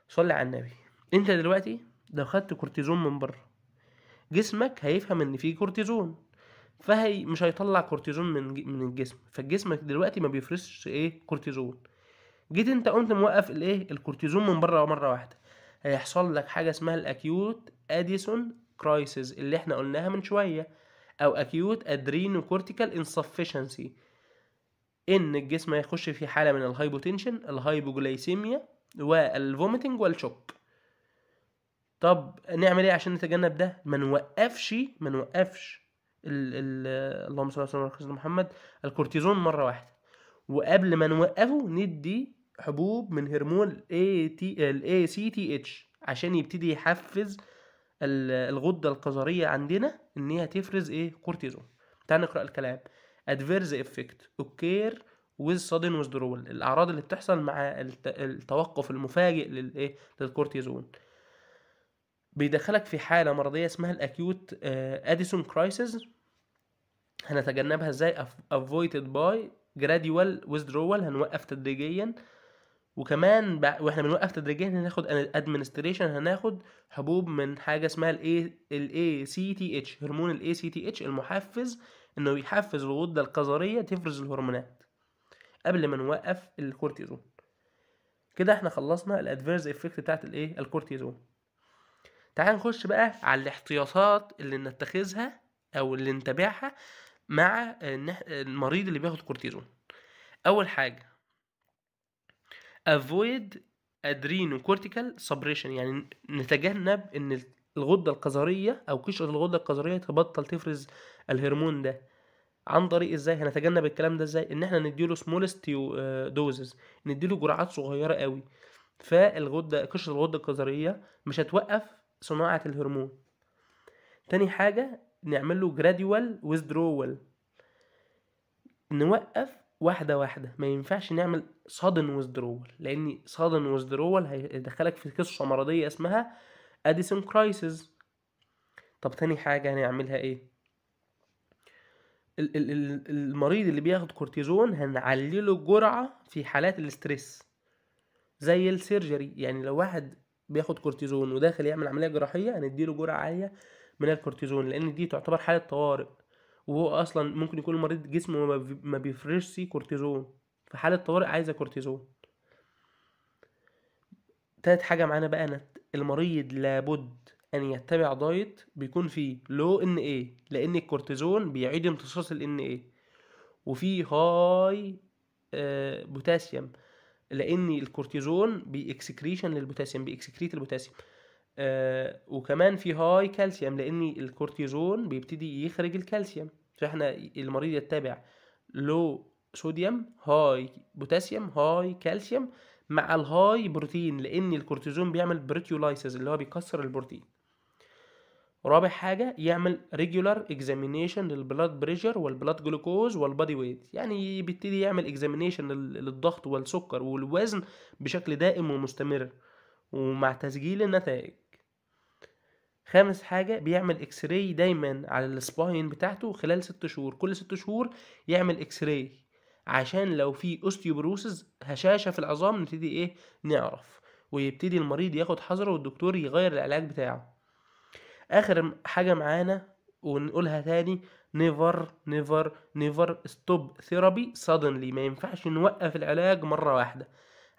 صلي على النبي انت دلوقتي لو خدت كورتيزون من بره جسمك هيفهم ان في كورتيزون فهي مش هيطلع كورتيزون من من الجسم فالجسم دلوقتي ما بيفرزش ايه كورتيزون جيت انت قمت موقف الايه الكورتيزون من بره مره واحده هيحصل لك حاجه اسمها الاكيوت اديسون كرايسيس اللي احنا قلناها من شويه او اكيوت ادرينو كورتيكال انسفشنسي ان الجسم هيخش في حاله من الهايبوتنشن الهايبوجلايسيميا والفوميتنج والشوك طب نعمل ايه عشان نتجنب ده ما نوقفش ما نوقفش اللهم صل على سيدنا محمد الكورتيزون مره واحده وقبل ما نوقفه ندي حبوب من هرمون الاي تي الاي سي تي اتش عشان يبتدي يحفز الغده القذريه عندنا ان هي تفرز ايه كورتيزون تعال نقرا الكلام ادفيرز effect اوكير with sudden withdrawal الاعراض اللي بتحصل مع التوقف المفاجئ للايه للكورتيزون بيدخلك في حاله مرضيه اسمها الاكيوت اديسون كرايسيس هنتجنبها ازاي افويتد باي جراديوال withdrawal هنوقف تدريجيا وكمان واحنا بنوقف تدريجيا هناخد ادمنستريشن هناخد حبوب من حاجه اسمها الاي الاي سي تي اتش هرمون الاي سي تي اتش المحفز انه يحفز الغده القذريه تفرز الهرمونات قبل ما نوقف الكورتيزون كده احنا خلصنا الادفيرز افكت بتاعت الايه الكورتيزون تعال نخش بقى على الاحتياطات اللي نتخذها او اللي نتابعها مع المريض اللي بياخد كورتيزون اول حاجه افويد ادرينو كورتيكال سبريشن يعني نتجنب ان الغده القذريه او قشره الغده القذريه تبطل تفرز الهرمون ده عن طريق ازاي هنتجنب الكلام ده ازاي ان احنا نديله سمولست دوزز آه، نديله جرعات صغيره قوي فالغده قشره الغده القذريه مش هتوقف صناعه الهرمون تاني حاجه نعمل له جراديوال ويزدرول نوقف واحده واحده ما ينفعش نعمل صادن ويزدرول لان صادن ويزدرول هيدخلك في قصه مرضيه اسمها اديسون كرايسيس طب تاني حاجه هنعملها ايه المريض اللي بياخد كورتيزون هنعلي له الجرعه في حالات الاسترس زي السيرجري يعني لو واحد بياخد كورتيزون وداخل يعمل عمليه جراحيه هنديله جرعه عاليه من الكورتيزون لان دي تعتبر حاله طوارئ وهو اصلا ممكن يكون المريض جسمه ما بيفرشش كورتيزون في حاله طوارئ عايزه كورتيزون تالت حاجه معانا بقى أنا المريض لابد ان يتبع دايت بيكون فيه لو ان ايه لان الكورتيزون بيعيد امتصاص الان ايه وفي هاي آه، بوتاسيوم لان الكورتيزون بيكسكريشن للبوتاسيوم بيكسكريت البوتاسيوم آه، وكمان في هاي كالسيوم لان الكورتيزون بيبتدي يخرج الكالسيوم فاحنا المريض يتبع لو صوديوم هاي بوتاسيوم هاي كالسيوم مع الهاي بروتين لان الكورتيزون بيعمل بريتيولايسز اللي هو بيكسر البروتين رابع حاجة يعمل ريجولار اكزامينيشن للبلاد بريشر والبلاد جلوكوز والبادي ويت يعني بيبتدي يعمل اكزامينيشن للضغط والسكر والوزن بشكل دائم ومستمر ومع تسجيل النتائج خامس حاجة بيعمل اكس راي دايما على السباين بتاعته خلال ست شهور كل ست شهور يعمل اكس راي عشان لو في اوستيوبروسز هشاشة في العظام نبتدي ايه نعرف ويبتدي المريض ياخد حذره والدكتور يغير العلاج بتاعه اخر حاجة معانا ونقولها تاني نيفر نيفر نيفر ستوب ثيرابي سادنلي ما ينفعش نوقف العلاج مرة واحدة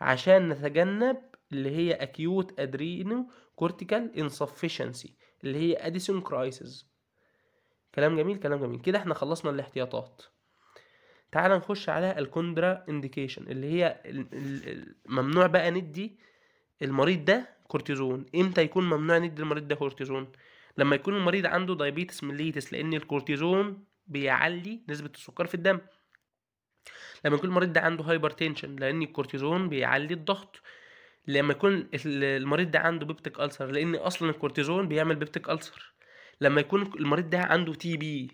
عشان نتجنب اللي هي اكيوت ادرينو كورتيكال انسفشنسي اللي هي اديسون كرايسيس كلام جميل كلام جميل كده احنا خلصنا الاحتياطات تعال نخش على الكوندرا انديكيشن اللي هي ممنوع بقى ندي المريض ده كورتيزون امتى يكون ممنوع ندي المريض ده كورتيزون لما يكون المريض عنده دايبيتس ميليتس لان الكورتيزون بيعلي نسبه السكر في الدم لما يكون المريض ده عنده هايبرتنشن لان الكورتيزون بيعلي الضغط لما يكون المريض ده عنده بيبتك ألسر لأن أصلا الكورتيزون بيعمل بيبتك ألسر لما يكون المريض ده عنده تي بي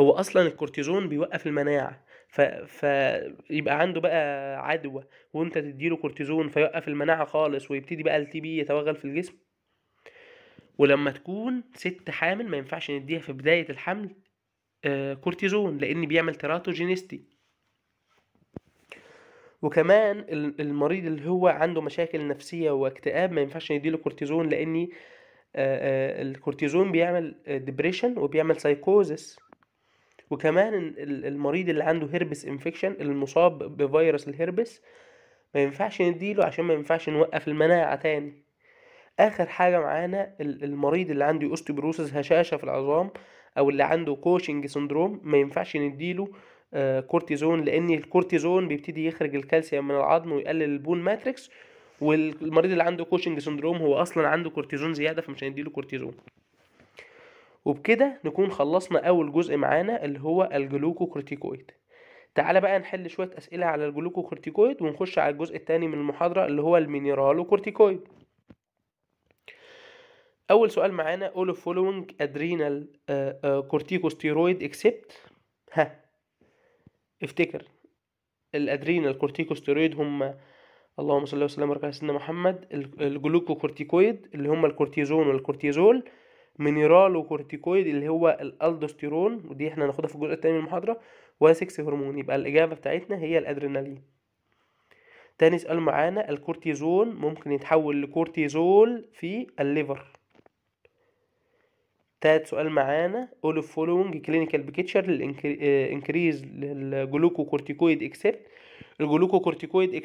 هو أصلا الكورتيزون بيوقف المناعة ف... فيبقى عنده بقى عدوى وانت تديله كورتيزون فيوقف المناعة خالص ويبتدي بقى التي بي يتوغل في الجسم ولما تكون ست حامل ما ينفعش نديها في بداية الحمل آه، كورتيزون لأن بيعمل تراتوجينيستي وكمان المريض اللي هو عنده مشاكل نفسيه واكتئاب ما ينفعش يديله كورتيزون لان آه، آه، الكورتيزون بيعمل ديبريشن آه، وبيعمل سايكوزس وكمان المريض اللي عنده هيربس انفكشن المصاب بفيروس الهيربس ما ينفعش نديله عشان ما ينفعش نوقف المناعه تاني اخر حاجه معانا المريض اللي عنده اوستيوبروسس هشاشه في العظام او اللي عنده كوشنج سندروم ما ينفعش نديله آه، كورتيزون لان الكورتيزون بيبتدي يخرج الكالسيوم من العظم ويقلل البون ماتريكس والمريض اللي عنده كوشنج سندروم هو اصلا عنده كورتيزون زياده فمش هنديله كورتيزون وبكده نكون خلصنا اول جزء معانا اللي هو الجلوكوكورتيكويد تعالى بقى نحل شويه اسئله على الجلوكوكورتيكويد ونخش على الجزء الثاني من المحاضره اللي هو المينيرالوكورتيكويد اول سؤال معانا اول فولوينج ادرينال كورتيكوستيرويد اكسبت ها افتكر الادرينال الكورتيكوستيرويد هم اللهم صل وسلم وبارك على سيدنا محمد الجلوكوكورتيكويد اللي هم الكورتيزون والكورتيزول مينيرال اللي هو الالدوستيرون ودي احنا هناخدها في الجزء الثاني من المحاضره وسكس هرمون يبقى الاجابه بتاعتنا هي الادرينالين تاني سؤال معانا الكورتيزون ممكن يتحول لكورتيزول في الليفر تالت سؤال معانا all of following clinical كورتيكويد آه، increase الجلوكو كورتيكويد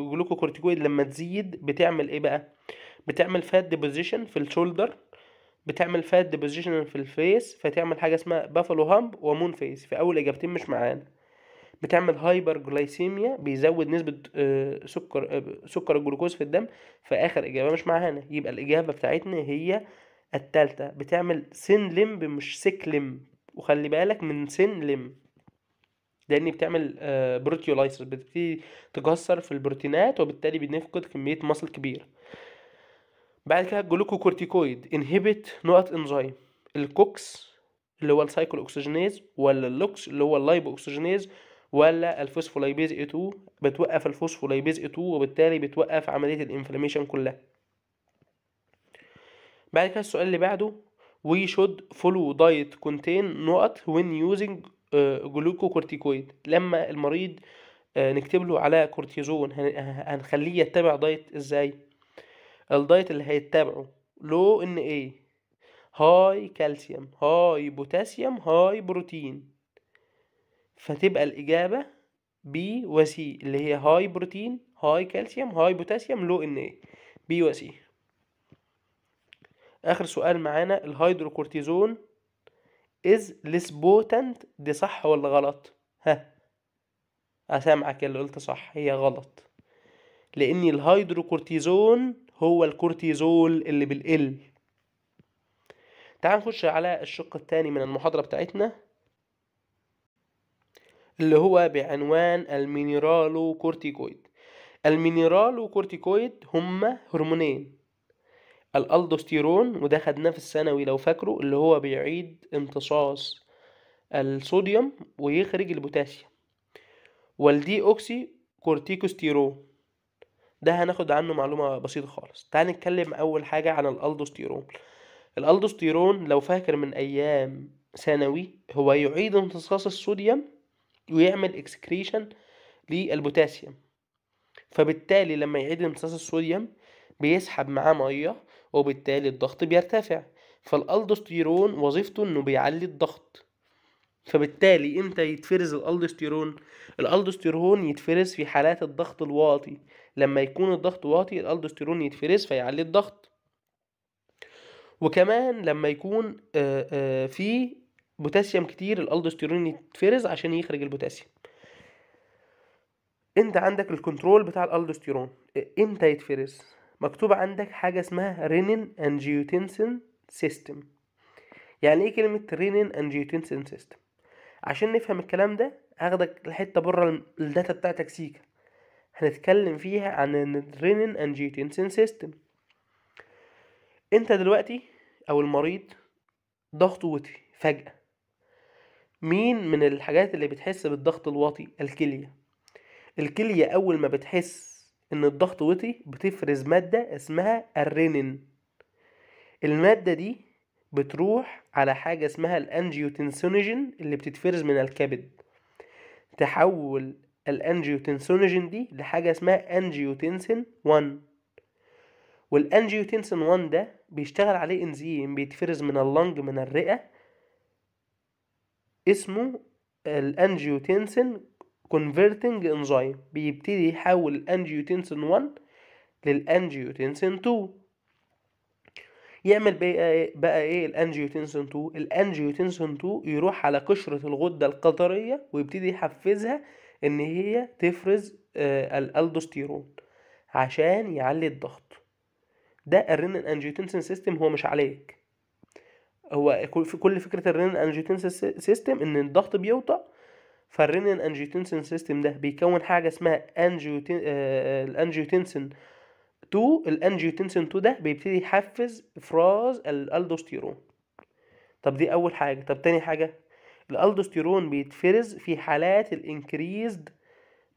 الجلوكو كورتيكويد لما تزيد بتعمل ايه بقى بتعمل فات ديبوزيشن في الشولدر بتعمل فات ديبوزيشن في الفيس فتعمل حاجه اسمها بافلو هامب ومون فيس في اول اجابتين مش معانا بتعمل هايبر جلايسيميا بيزود نسبة آه، سكر آه، سكر الجلوكوز في الدم في آخر إجابة مش معانا يبقى الإجابة بتاعتنا هي التالتة بتعمل سن لمب مش سك لمب وخلي بالك من سن لم لأن بتعمل بروتيولايسس آه، بتبتدي تكسر في البروتينات وبالتالي بنفقد كمية مصل كبيرة بعد كده الجلوكوكورتيكويد انهبت نقط انزيم الكوكس اللي هو السايكل اوكسجينيز ولا اللوكس اللي هو اللايبو اوكسجينيز ولا الفوسفولايبيز اي 2 بتوقف الفوسفولايبيز اي 2 وبالتالي بتوقف عمليه الانفلاميشن كلها بعد كده السؤال اللي بعده we should follow diet contain نقط when using كورتيكويد آه، لما المريض آه، نكتب له على كورتيزون هنخليه يتبع دايت ازاي الدايت اللي هيتبعه لو ان ايه هاي كالسيوم هاي بوتاسيوم هاي بروتين فتبقى الاجابه بي وسي اللي هي هاي بروتين هاي كالسيوم هاي بوتاسيوم لو ان ايه بي سي اخر سؤال معانا الهيدروكورتيزون از ليس بوتنت دي صح ولا غلط ها اسامعك اللي قلت صح هي غلط لان الهيدروكورتيزون هو الكورتيزول اللي بالقل تعال نخش على الشق الثاني من المحاضرة بتاعتنا اللي هو بعنوان المينيرالو كورتيكويد المينيرالو كورتيكويد هما هرمونين الالدوستيرون وده خدناه في الثانوي لو فاكره اللي هو بيعيد امتصاص الصوديوم ويخرج البوتاسيوم والدي اوكسي كورتيكوستيرون ده هناخد عنه معلومة بسيطة خالص تعال نتكلم أول حاجة عن الألدوستيرون الألدوستيرون لو فاكر من أيام ثانوي هو يعيد امتصاص الصوديوم ويعمل اكسكريشن للبوتاسيوم فبالتالي لما يعيد امتصاص الصوديوم بيسحب معاه مية وبالتالي الضغط بيرتفع فالالدوستيرون وظيفته انه بيعلي الضغط فبالتالي امتى يتفرز الالدوستيرون الالدوستيرون يتفرز في حالات الضغط الواطي لما يكون الضغط واطي الالدوستيرون يتفرز فيعلي الضغط وكمان لما يكون في بوتاسيوم كتير الالدوستيرون يتفرز عشان يخرج البوتاسيوم انت عندك الكنترول بتاع الالدوستيرون امتى يتفرز مكتوب عندك حاجة اسمها رينين أنجيوتنسن سيستم يعني ايه كلمة رينين أنجيوتنسن سيستم عشان نفهم الكلام ده هاخدك لحتة بره الداتا بتاعتك سيكا هنتكلم فيها عن الرينين أنجيوتنسن سيستم انت دلوقتي او المريض ضغطه وطي فجأة مين من الحاجات اللي بتحس بالضغط الوطي الكلية الكلية اول ما بتحس ان الضغط وطي بتفرز مادة اسمها الرينين المادة دي بتروح على حاجة اسمها الانجيوتنسينوجين اللي بتتفرز من الكبد تحول الانجيوتنسينوجين دي لحاجة اسمها انجيوتنسين 1 والانجيوتنسين 1 ده بيشتغل عليه انزيم بيتفرز من اللنج من الرئة اسمه الانجيوتنسين converting enzyme بيبتدي يحول الانجيوتنسين 1 للانجيوتنسين 2 يعمل بقى, إيه- بقى ايه الانجيوتنسين 2 الانجيوتنسين 2 يروح على قشرة الغدة القطرية ويبتدي يحفزها ان هي تفرز آه الالدوستيرون عشان يعلي الضغط ده الرنين انجيوتنسين سيستم هو مش عليك هو كل فكرة الرنين انجيوتنسين سيستم ان الضغط بيوطأ فالرنين انجيوتنسن سيستم ده بيكون حاجه اسمها انجيوتن آه الانجيوتنسن آه، 2 الانجيوتنسن 2 ده بيبتدي يحفز افراز الالدوستيرون طب دي اول حاجه طب تاني حاجه الالدوستيرون بيتفرز في حالات الانكريزد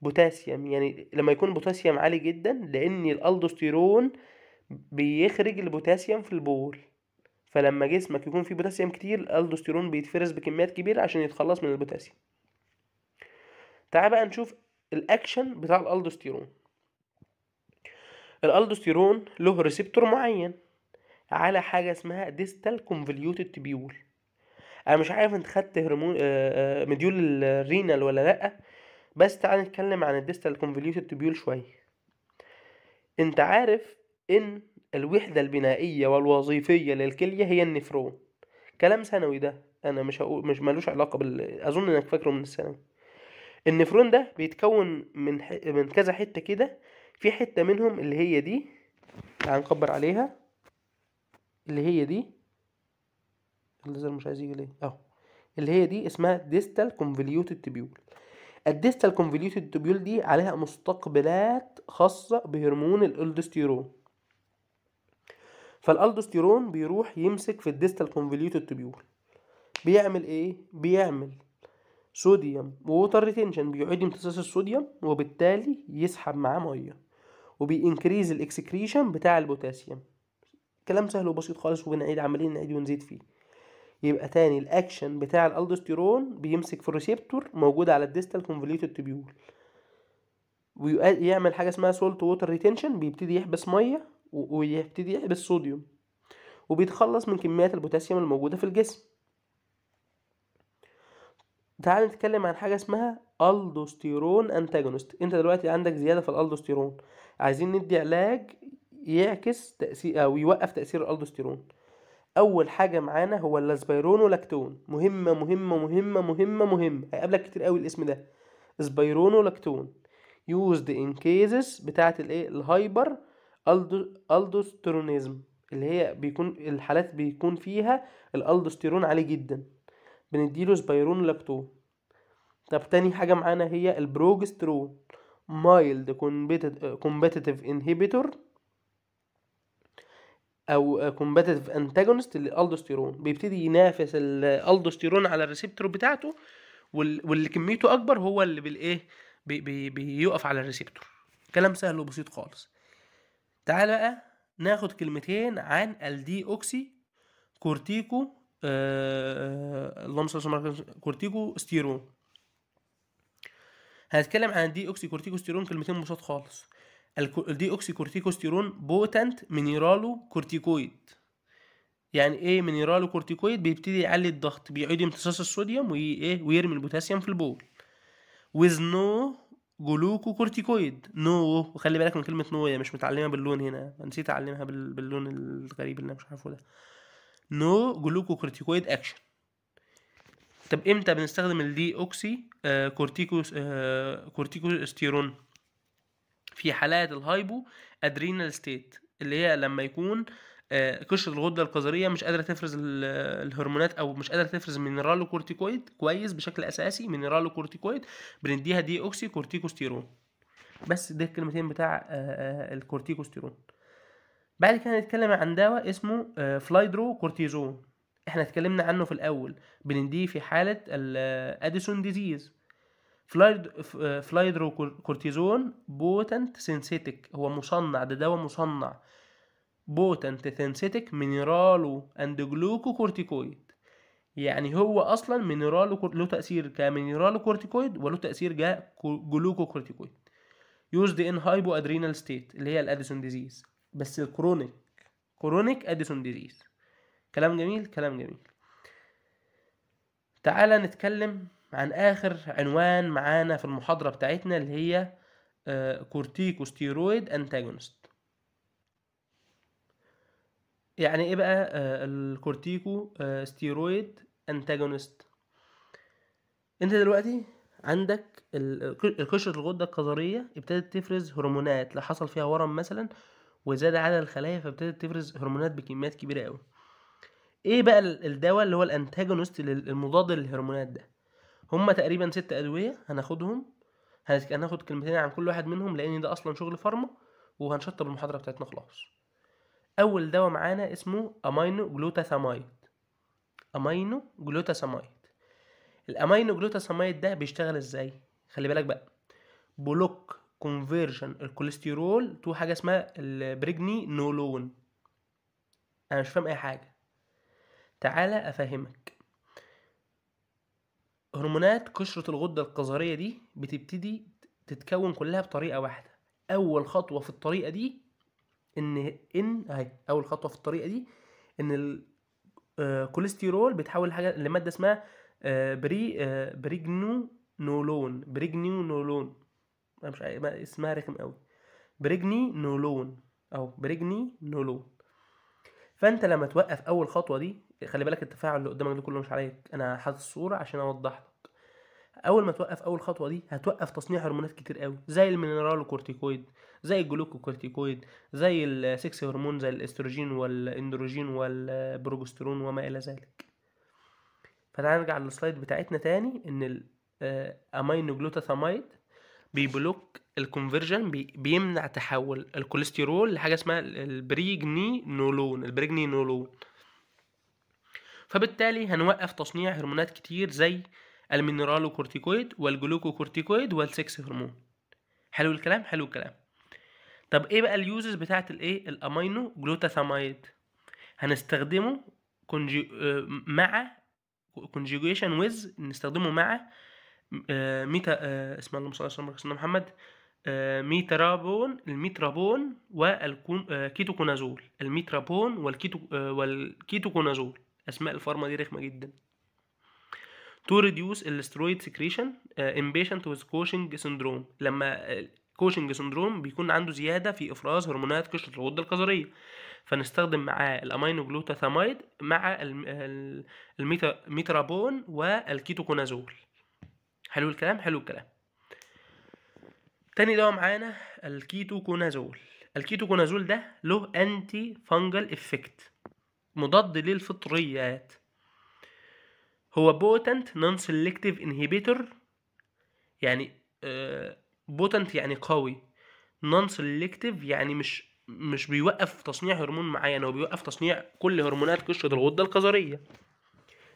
بوتاسيوم يعني لما يكون بوتاسيوم عالي جدا لان الالدوستيرون بيخرج البوتاسيوم في البول فلما جسمك يكون فيه بوتاسيوم كتير الالدوستيرون بيتفرز بكميات كبيره عشان يتخلص من البوتاسيوم تعال بقى نشوف الاكشن بتاع الالدوستيرون الالدوستيرون له ريسبتور معين على حاجه اسمها ديستال كونفليوتد تبيول انا مش عارف انت خدت هرمون آه، آه، مديول الرينال ولا لا بس تعال نتكلم عن الديستال كونفليوتد تبيول شويه انت عارف ان الوحده البنائيه والوظيفيه للكليه هي النفرون كلام ثانوي ده انا مش هقول مش ملوش علاقه بال اظن انك فاكره من الثانوي النفرون ده بيتكون من ح... من كذا حته كده في حته منهم اللي هي دي تعال نكبر عليها اللي هي دي الليزر مش عايز يجي ليه اهو اللي هي دي اسمها ديستال كونفليوتد تبيول الديستال كونفليوتد تبيول دي عليها مستقبلات خاصه بهرمون الالدوستيرون فالالدوستيرون بيروح يمسك في الديستال كونفليوتد تبيول بيعمل ايه بيعمل صوديوم ووتر ريتنشن بيعيد امتصاص الصوديوم وبالتالي يسحب معاه ميه وبينكريز الاكسكريشن بتاع البوتاسيوم كلام سهل وبسيط خالص وبنعيد عمالين نعيد ونزيد فيه يبقى تاني الاكشن بتاع الالدوستيرون بيمسك في الريسبتور موجود على الديستال كونفوليوتد تبيول ويعمل حاجه اسمها سولت ووتر ريتنشن بيبتدي يحبس ميه ويبتدي يحبس صوديوم وبيتخلص من كميات البوتاسيوم الموجوده في الجسم تعال نتكلم عن حاجه اسمها الدوستيرون انتاجونست انت دلوقتي عندك زياده في الالدوستيرون عايزين ندي علاج يعكس تاثير او يوقف تاثير الالدوستيرون اول حاجه معانا هو الاسبيرون ولاكتون مهمه مهمه مهمه مهمه مهمه هيقابلك كتير قوي الاسم ده اسبيرون ولاكتون يوزد ان كيزز بتاعه الايه الهايبر الدوستيرونيزم اللي هي بيكون الحالات بيكون فيها الالدوستيرون عالي جدا بنديله سبيرون لاكتو طب تاني حاجة معانا هي البروجسترون مايلد كومبتيتيف انهيبيتور او كومبتيتيف انتاجونست للالدوستيرون بيبتدي ينافس الالدوستيرون على الريسبتور بتاعته واللي كميته اكبر هو اللي بالايه بي بي بيقف على الريسبتور كلام سهل وبسيط خالص تعال بقى ناخد كلمتين عن الدي اوكسي كورتيكو آه، اللهم صل وسلم على كورتيكو ستيرون هنتكلم عن دي اوكسي كورتيكوستيرون كلمتين بساط خالص الدي اوكسي كورتيكوستيرون بوتنت مينيرالو كورتيكويد يعني ايه مينيرالو كورتيكويد بيبتدي يعلي الضغط بيعيد امتصاص الصوديوم وي ايه ويرمي البوتاسيوم في البول ويز نو جلوكو كورتيكويد نو no. وخلي بالك من كلمه نو no. هي مش متعلمه باللون هنا نسيت اعلمها باللون الغريب اللي انا مش عارفه ده نو جلوكو كورتيكويد اكشن طب امتى بنستخدم الدي اوكسي آه، كورتيكو كورتيكوس آه، كورتيكوستيرون في حالات الهايبو ادرينال ستيت اللي هي لما يكون آه، قشره الغده القذريه مش قادره تفرز الهرمونات او مش قادره تفرز مينرالو كورتيكويد كويس بشكل اساسي مينرالو كورتيكويد بنديها دي اوكسي كورتيكوستيرون بس ده الكلمتين بتاع الكورتيكوستيرون بعد كده هنتكلم عن دواء اسمه آه، فلايدرو كورتيزون احنا اتكلمنا عنه في الاول بنديه في حالة الاديسون ديزيز فلايدرو كورتيزون بوتنت سينسيتك هو مصنع ده دواء مصنع بوتنت سينسيتك مينيرالو اند جلوكو كورتيكويد يعني هو اصلا مينيرالو له تاثير كمينيرالو كورتيكويد وله تاثير جلوكو كورتيكويد يوزد ان هايبو ادرينال ستيت اللي هي الاديسون ديزيز بس الكرونيك كرونيك اديسون ديزيز كلام جميل كلام جميل تعالى نتكلم عن اخر عنوان معانا في المحاضره بتاعتنا اللي هي آه، كورتيكوستيرويد انتاجونست يعني ايه بقى آه، الكورتيكو ستيرويد انتاجونست انت دلوقتي عندك قشره الغده الكظريه ابتدت تفرز هرمونات لو حصل فيها ورم مثلا وزاد عدد الخلايا فابتدت تفرز هرمونات بكميات كبيره قوي ايه بقى الدواء اللي هو الانتاجونست المضاد للهرمونات ده هما تقريبا ست ادويه هناخدهم هناخد كلمتين عن كل واحد منهم لان ده اصلا شغل فارما وهنشطب المحاضره بتاعتنا خلاص اول دواء معانا اسمه امينو جلوتاثامايد امينو جلوتاثامايد الامينو جلوتاثامايد ده بيشتغل ازاي خلي بالك بقى بلوك كونفيرجن الكوليسترول تو حاجه اسمها البريجني نولون انا مش فاهم اي حاجه تعالى افهمك هرمونات قشره الغده القذريه دي بتبتدي تتكون كلها بطريقه واحده اول خطوه في الطريقه دي ان ان اهي اول خطوه في الطريقه دي ان الكوليسترول آه، بيتحول لحاجه لماده اسمها آه، بري آه، بريجنو نولون بريجنيو نولون انا مش عارف اسمها رخم قوي برجني نولون او برجني نولون فانت لما توقف اول خطوه دي خلي بالك التفاعل اللي قدامك ده كله مش عليك انا حاطط الصوره عشان اوضح لك اول ما توقف اول خطوه دي هتوقف تصنيع هرمونات كتير قوي زي المينرال كورتيكويد زي الجلوكوكورتيكويد زي السكس هرمون زي الاستروجين والاندروجين والبروجسترون وما الى ذلك فتعال نرجع للسلايد بتاعتنا تاني ان الامينوجلوتاثامايد آه، بيبلوك الكونفرجن بي بيمنع تحول الكوليسترول لحاجه اسمها البريجني نولون البريجني نولون فبالتالي هنوقف تصنيع هرمونات كتير زي المينرالوكورتيكويد والجلوكوكورتيكويد والسكس هرمون حلو الكلام حلو الكلام طب ايه بقى اليوزز بتاعت الايه الامينو جلوتاثامايد هنستخدمه كونجي... آه، مع كونجيجيشن ويز نستخدمه مع آه، ميتا آه، اسم اللهم صل على سيدنا محمد آه، ميترابون الميترابون والكيتوكونازول الميترابون والكيتو والكيتوكونازول اسماء الفارما دي رخمه جدا to reduce الاسترويد in patient with كوشنج سندروم لما كوشنج سندروم بيكون عنده زيادة في إفراز هرمونات قشرة الغدة الكظرية فنستخدم معاه الأمينو جلوتاثاميد مع الميترابون والكيتوكونازول حلو الكلام حلو الكلام تاني دواء معانا الكيتوكونازول الكيتوكونازول ده له انتي فانجل افكت مضاد للفطريات هو بوتنت نون سيلكتيف انهبيتور يعني بوتنت آه، يعني قوي نون سيلكتيف يعني مش مش بيوقف تصنيع هرمون معين هو بيوقف تصنيع كل هرمونات قشره الغده الكظريه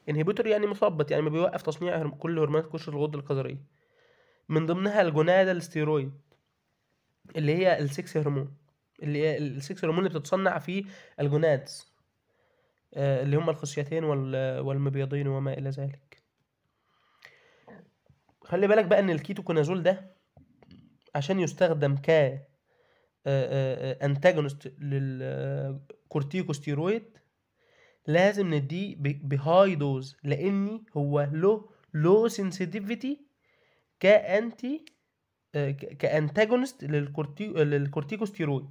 انهبيتور يعني مثبط يعني ما بيوقف تصنيع كل هرمونات قشرة الغدة الكظرية من ضمنها الجونادا الستيرويد اللي هي السكس هرمون اللي هي السكس هرمون اللي بتتصنع في الجونادز آه، اللي هما الخصيتين والمبيضين وما الى ذلك خلي بالك بقى ان الكيتوكونازول ده عشان يستخدم ك انتاجونست آه، آه، للكورتيكوستيرويد لازم نديه بهاي دوز لاني هو له لو سنسيتيفيتي كانتي آه، كانتاجونست للكورتيكوستيرويد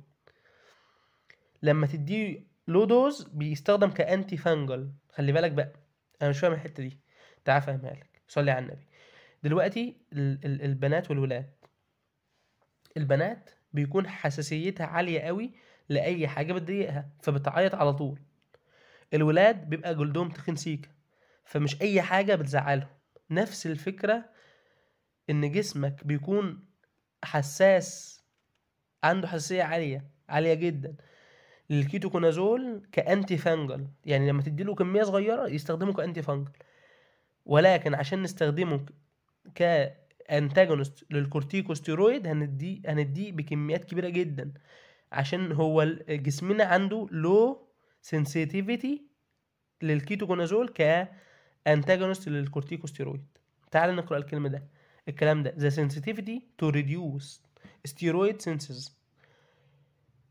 لما تديه لو دوز بيستخدم كانتي فانجل خلي بالك بقى انا مش فاهم الحته دي تعال فاهمها لك صلي على النبي دلوقتي البنات والولاد البنات بيكون حساسيتها عاليه قوي لاي حاجه بتضايقها فبتعيط على طول الولاد بيبقى جلدهم تخين سيكا فمش اي حاجه بتزعلهم نفس الفكره ان جسمك بيكون حساس عنده حساسيه عاليه عاليه جدا للكيتوكونازول كانتي فانجل يعني لما تديله كميه صغيره يستخدمه كانتي فانجل ولكن عشان نستخدمه كانتاجونست للكورتيكوستيرويد هنديه هنديه بكميات كبيره جدا عشان هو جسمنا عنده لو سنسيتيفيتي للكيتوكونازول كانتاجونست للكورتيكوستيرويد تعال نقرا الكلمه ده الكلام ده the sensitivity to reduce steroid senses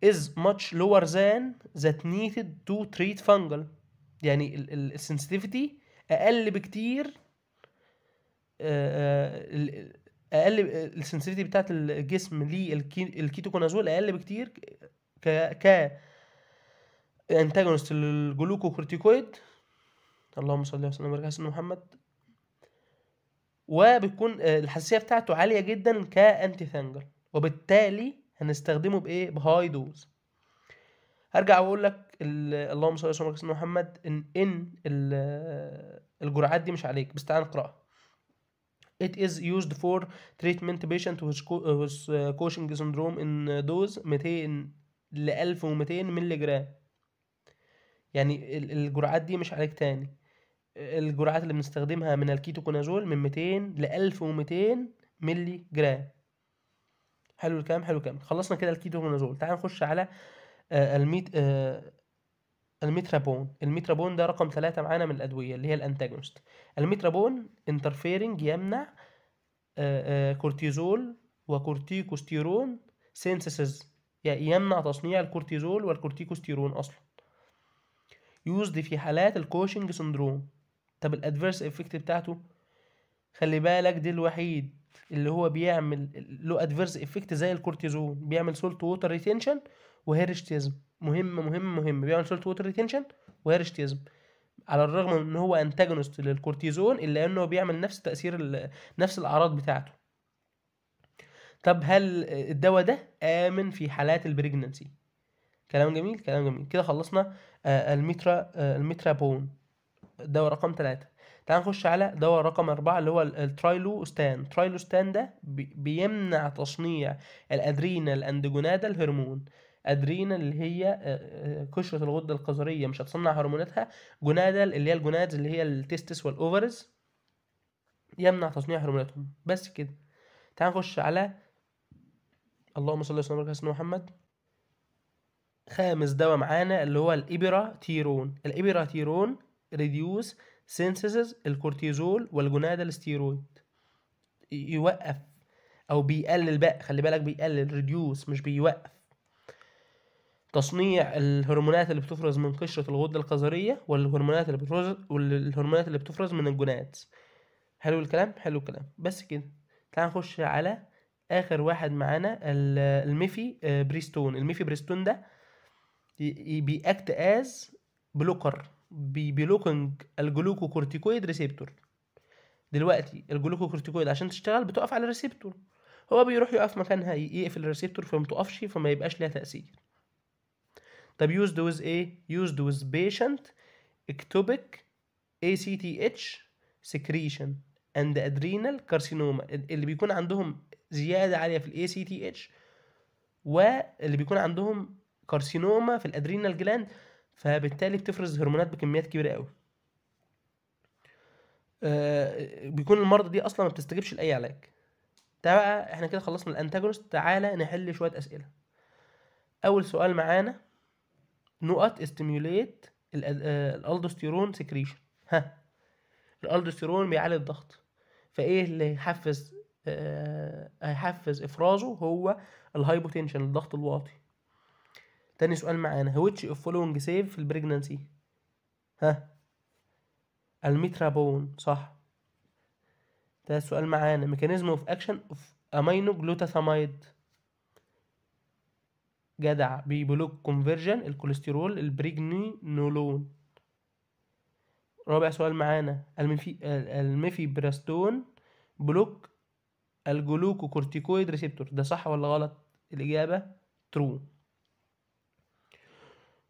is much lower than that needed to treat fungal يعني السنسيتيفيتي اقل بكتير آه، آه، اقل السنسيتيفيتي بتاعت الجسم للكيتوكونازول اقل بكتير ك ك انتاجونست للجلوكوكورتيكويد اللهم صل وسلم وبارك على سيدنا محمد وبتكون آه، الحساسيه بتاعته عاليه جدا كانتي ثانجر وبالتالي هنستخدمه بايه بهاي دوز هرجع واقول لك اللهم صل وسلم وبارك على سيدنا محمد ان ان آه، الجرعات دي مش عليك بس تعال نقراها It is used for treatment patient with آه، Cushing syndrome in dose 200 ل 1200 مللي جرام يعني الجرعات دي مش عليك تاني الجرعات اللي بنستخدمها من الكيتوكونازول من 200 ل 1200 ملي جرام حلو الكلام حلو الكلام خلصنا كده الكيتوكونازول تعال نخش على آه، الميت آه، الميترابون الميترابون ده رقم ثلاثة معانا من الأدوية اللي هي الأنتاجونست الميترابون انترفيرنج يمنع آه، كورتيزول وكورتيكوستيرون سينسيسز يعني يمنع تصنيع الكورتيزول والكورتيكوستيرون أصلا يوزد في حالات الكوشنج سندروم طب الادفيرس افكت بتاعته خلي بالك دي الوحيد اللي هو بيعمل له ادفيرس افكت زي الكورتيزون بيعمل سولت ووتر ريتينشن وهيرشتيزم مهم مهم مهم بيعمل سولت ووتر ريتينشن وهيرشتيزم على الرغم من ان هو انتاجونست للكورتيزون الا انه بيعمل نفس تاثير نفس الاعراض بتاعته طب هل الدواء ده امن في حالات البريجننسي كلام جميل كلام جميل كده خلصنا آه، المترا آه، بون دواء رقم ثلاثة تعال نخش على دواء رقم أربعة اللي هو الترايلوستان الترايلوستان ده بيمنع تصنيع الأدرينال أندوجونادا الهرمون ادرينال اللي هي قشره آه، الغده القذريه مش هتصنع هرموناتها جونادال اللي هي الجونادز اللي هي التستس والاوفرز يمنع تصنيع هرموناتهم بس كده تعال نخش على اللهم صل وسلم على سيدنا محمد خامس دواء معانا اللي هو الإبراتيرون الإبراتيرون ريديوس سينثيسز الكورتيزول والجونادال ستيرويد يوقف او بيقلل بقى خلي بالك بيقلل ريديوس مش بيوقف تصنيع الهرمونات اللي بتفرز من قشرة الغدة القذرية والهرمونات اللي بتفرز والهرمونات اللي بتفرز من الجونات حلو الكلام حلو الكلام بس كده تعال نخش على اخر واحد معانا الميفي آه، بريستون الميفي بريستون ده بيأكت از بلوكر بلوكنج الجلوكوكورتيكويد ريسبتور دلوقتي الجلوكوكورتيكويد عشان تشتغل بتقف على الريسبتور هو بيروح يقف مكانها يقفل الريسبتور فما تقفش فما يبقاش ليها تأثير طب يوزد ويز ايه used اي سي تي ACTH secretion and adrenal carcinoma اللي بيكون عندهم زيادة عالية في تي ACTH واللي بيكون عندهم كارسينوما في الادرينال جلاند فبالتالي بتفرز هرمونات بكميات كبيره قوي آه، بيكون المرضى دي اصلا ما بتستجيبش لاي علاج ده بقى احنا كده خلصنا الانتاجونست تعالى نحل شويه اسئله اول سؤال معانا نقط استيميوليت آه، الالدوستيرون سكريشن ها الالدوستيرون بيعالج الضغط فايه اللي هيحفز آه، هيحفز افرازه هو الهايبوتنشن الضغط الواطي تاني سؤال معانا هويتش اوف following سيف في البريجنانسي ها الميترابون صح ده سؤال معانا ميكانيزم اوف اكشن اوف امينو جلوتاثامايد جدع بيبلوك كونفرجن الكوليسترول البريجنينولون رابع سؤال معانا المفي براستون بلوك الجلوكوكورتيكويد ريسبتور ده صح ولا غلط الاجابه ترو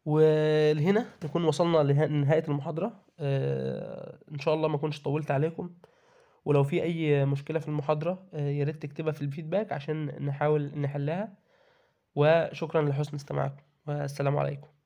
ولهنا نكون وصلنا لنهايه المحاضره آه، ان شاء الله ما اكونش طولت عليكم ولو في اي مشكله في المحاضره آه، يا ريت تكتبها في الفيدباك عشان نحاول نحلها وشكرا لحسن استماعكم والسلام عليكم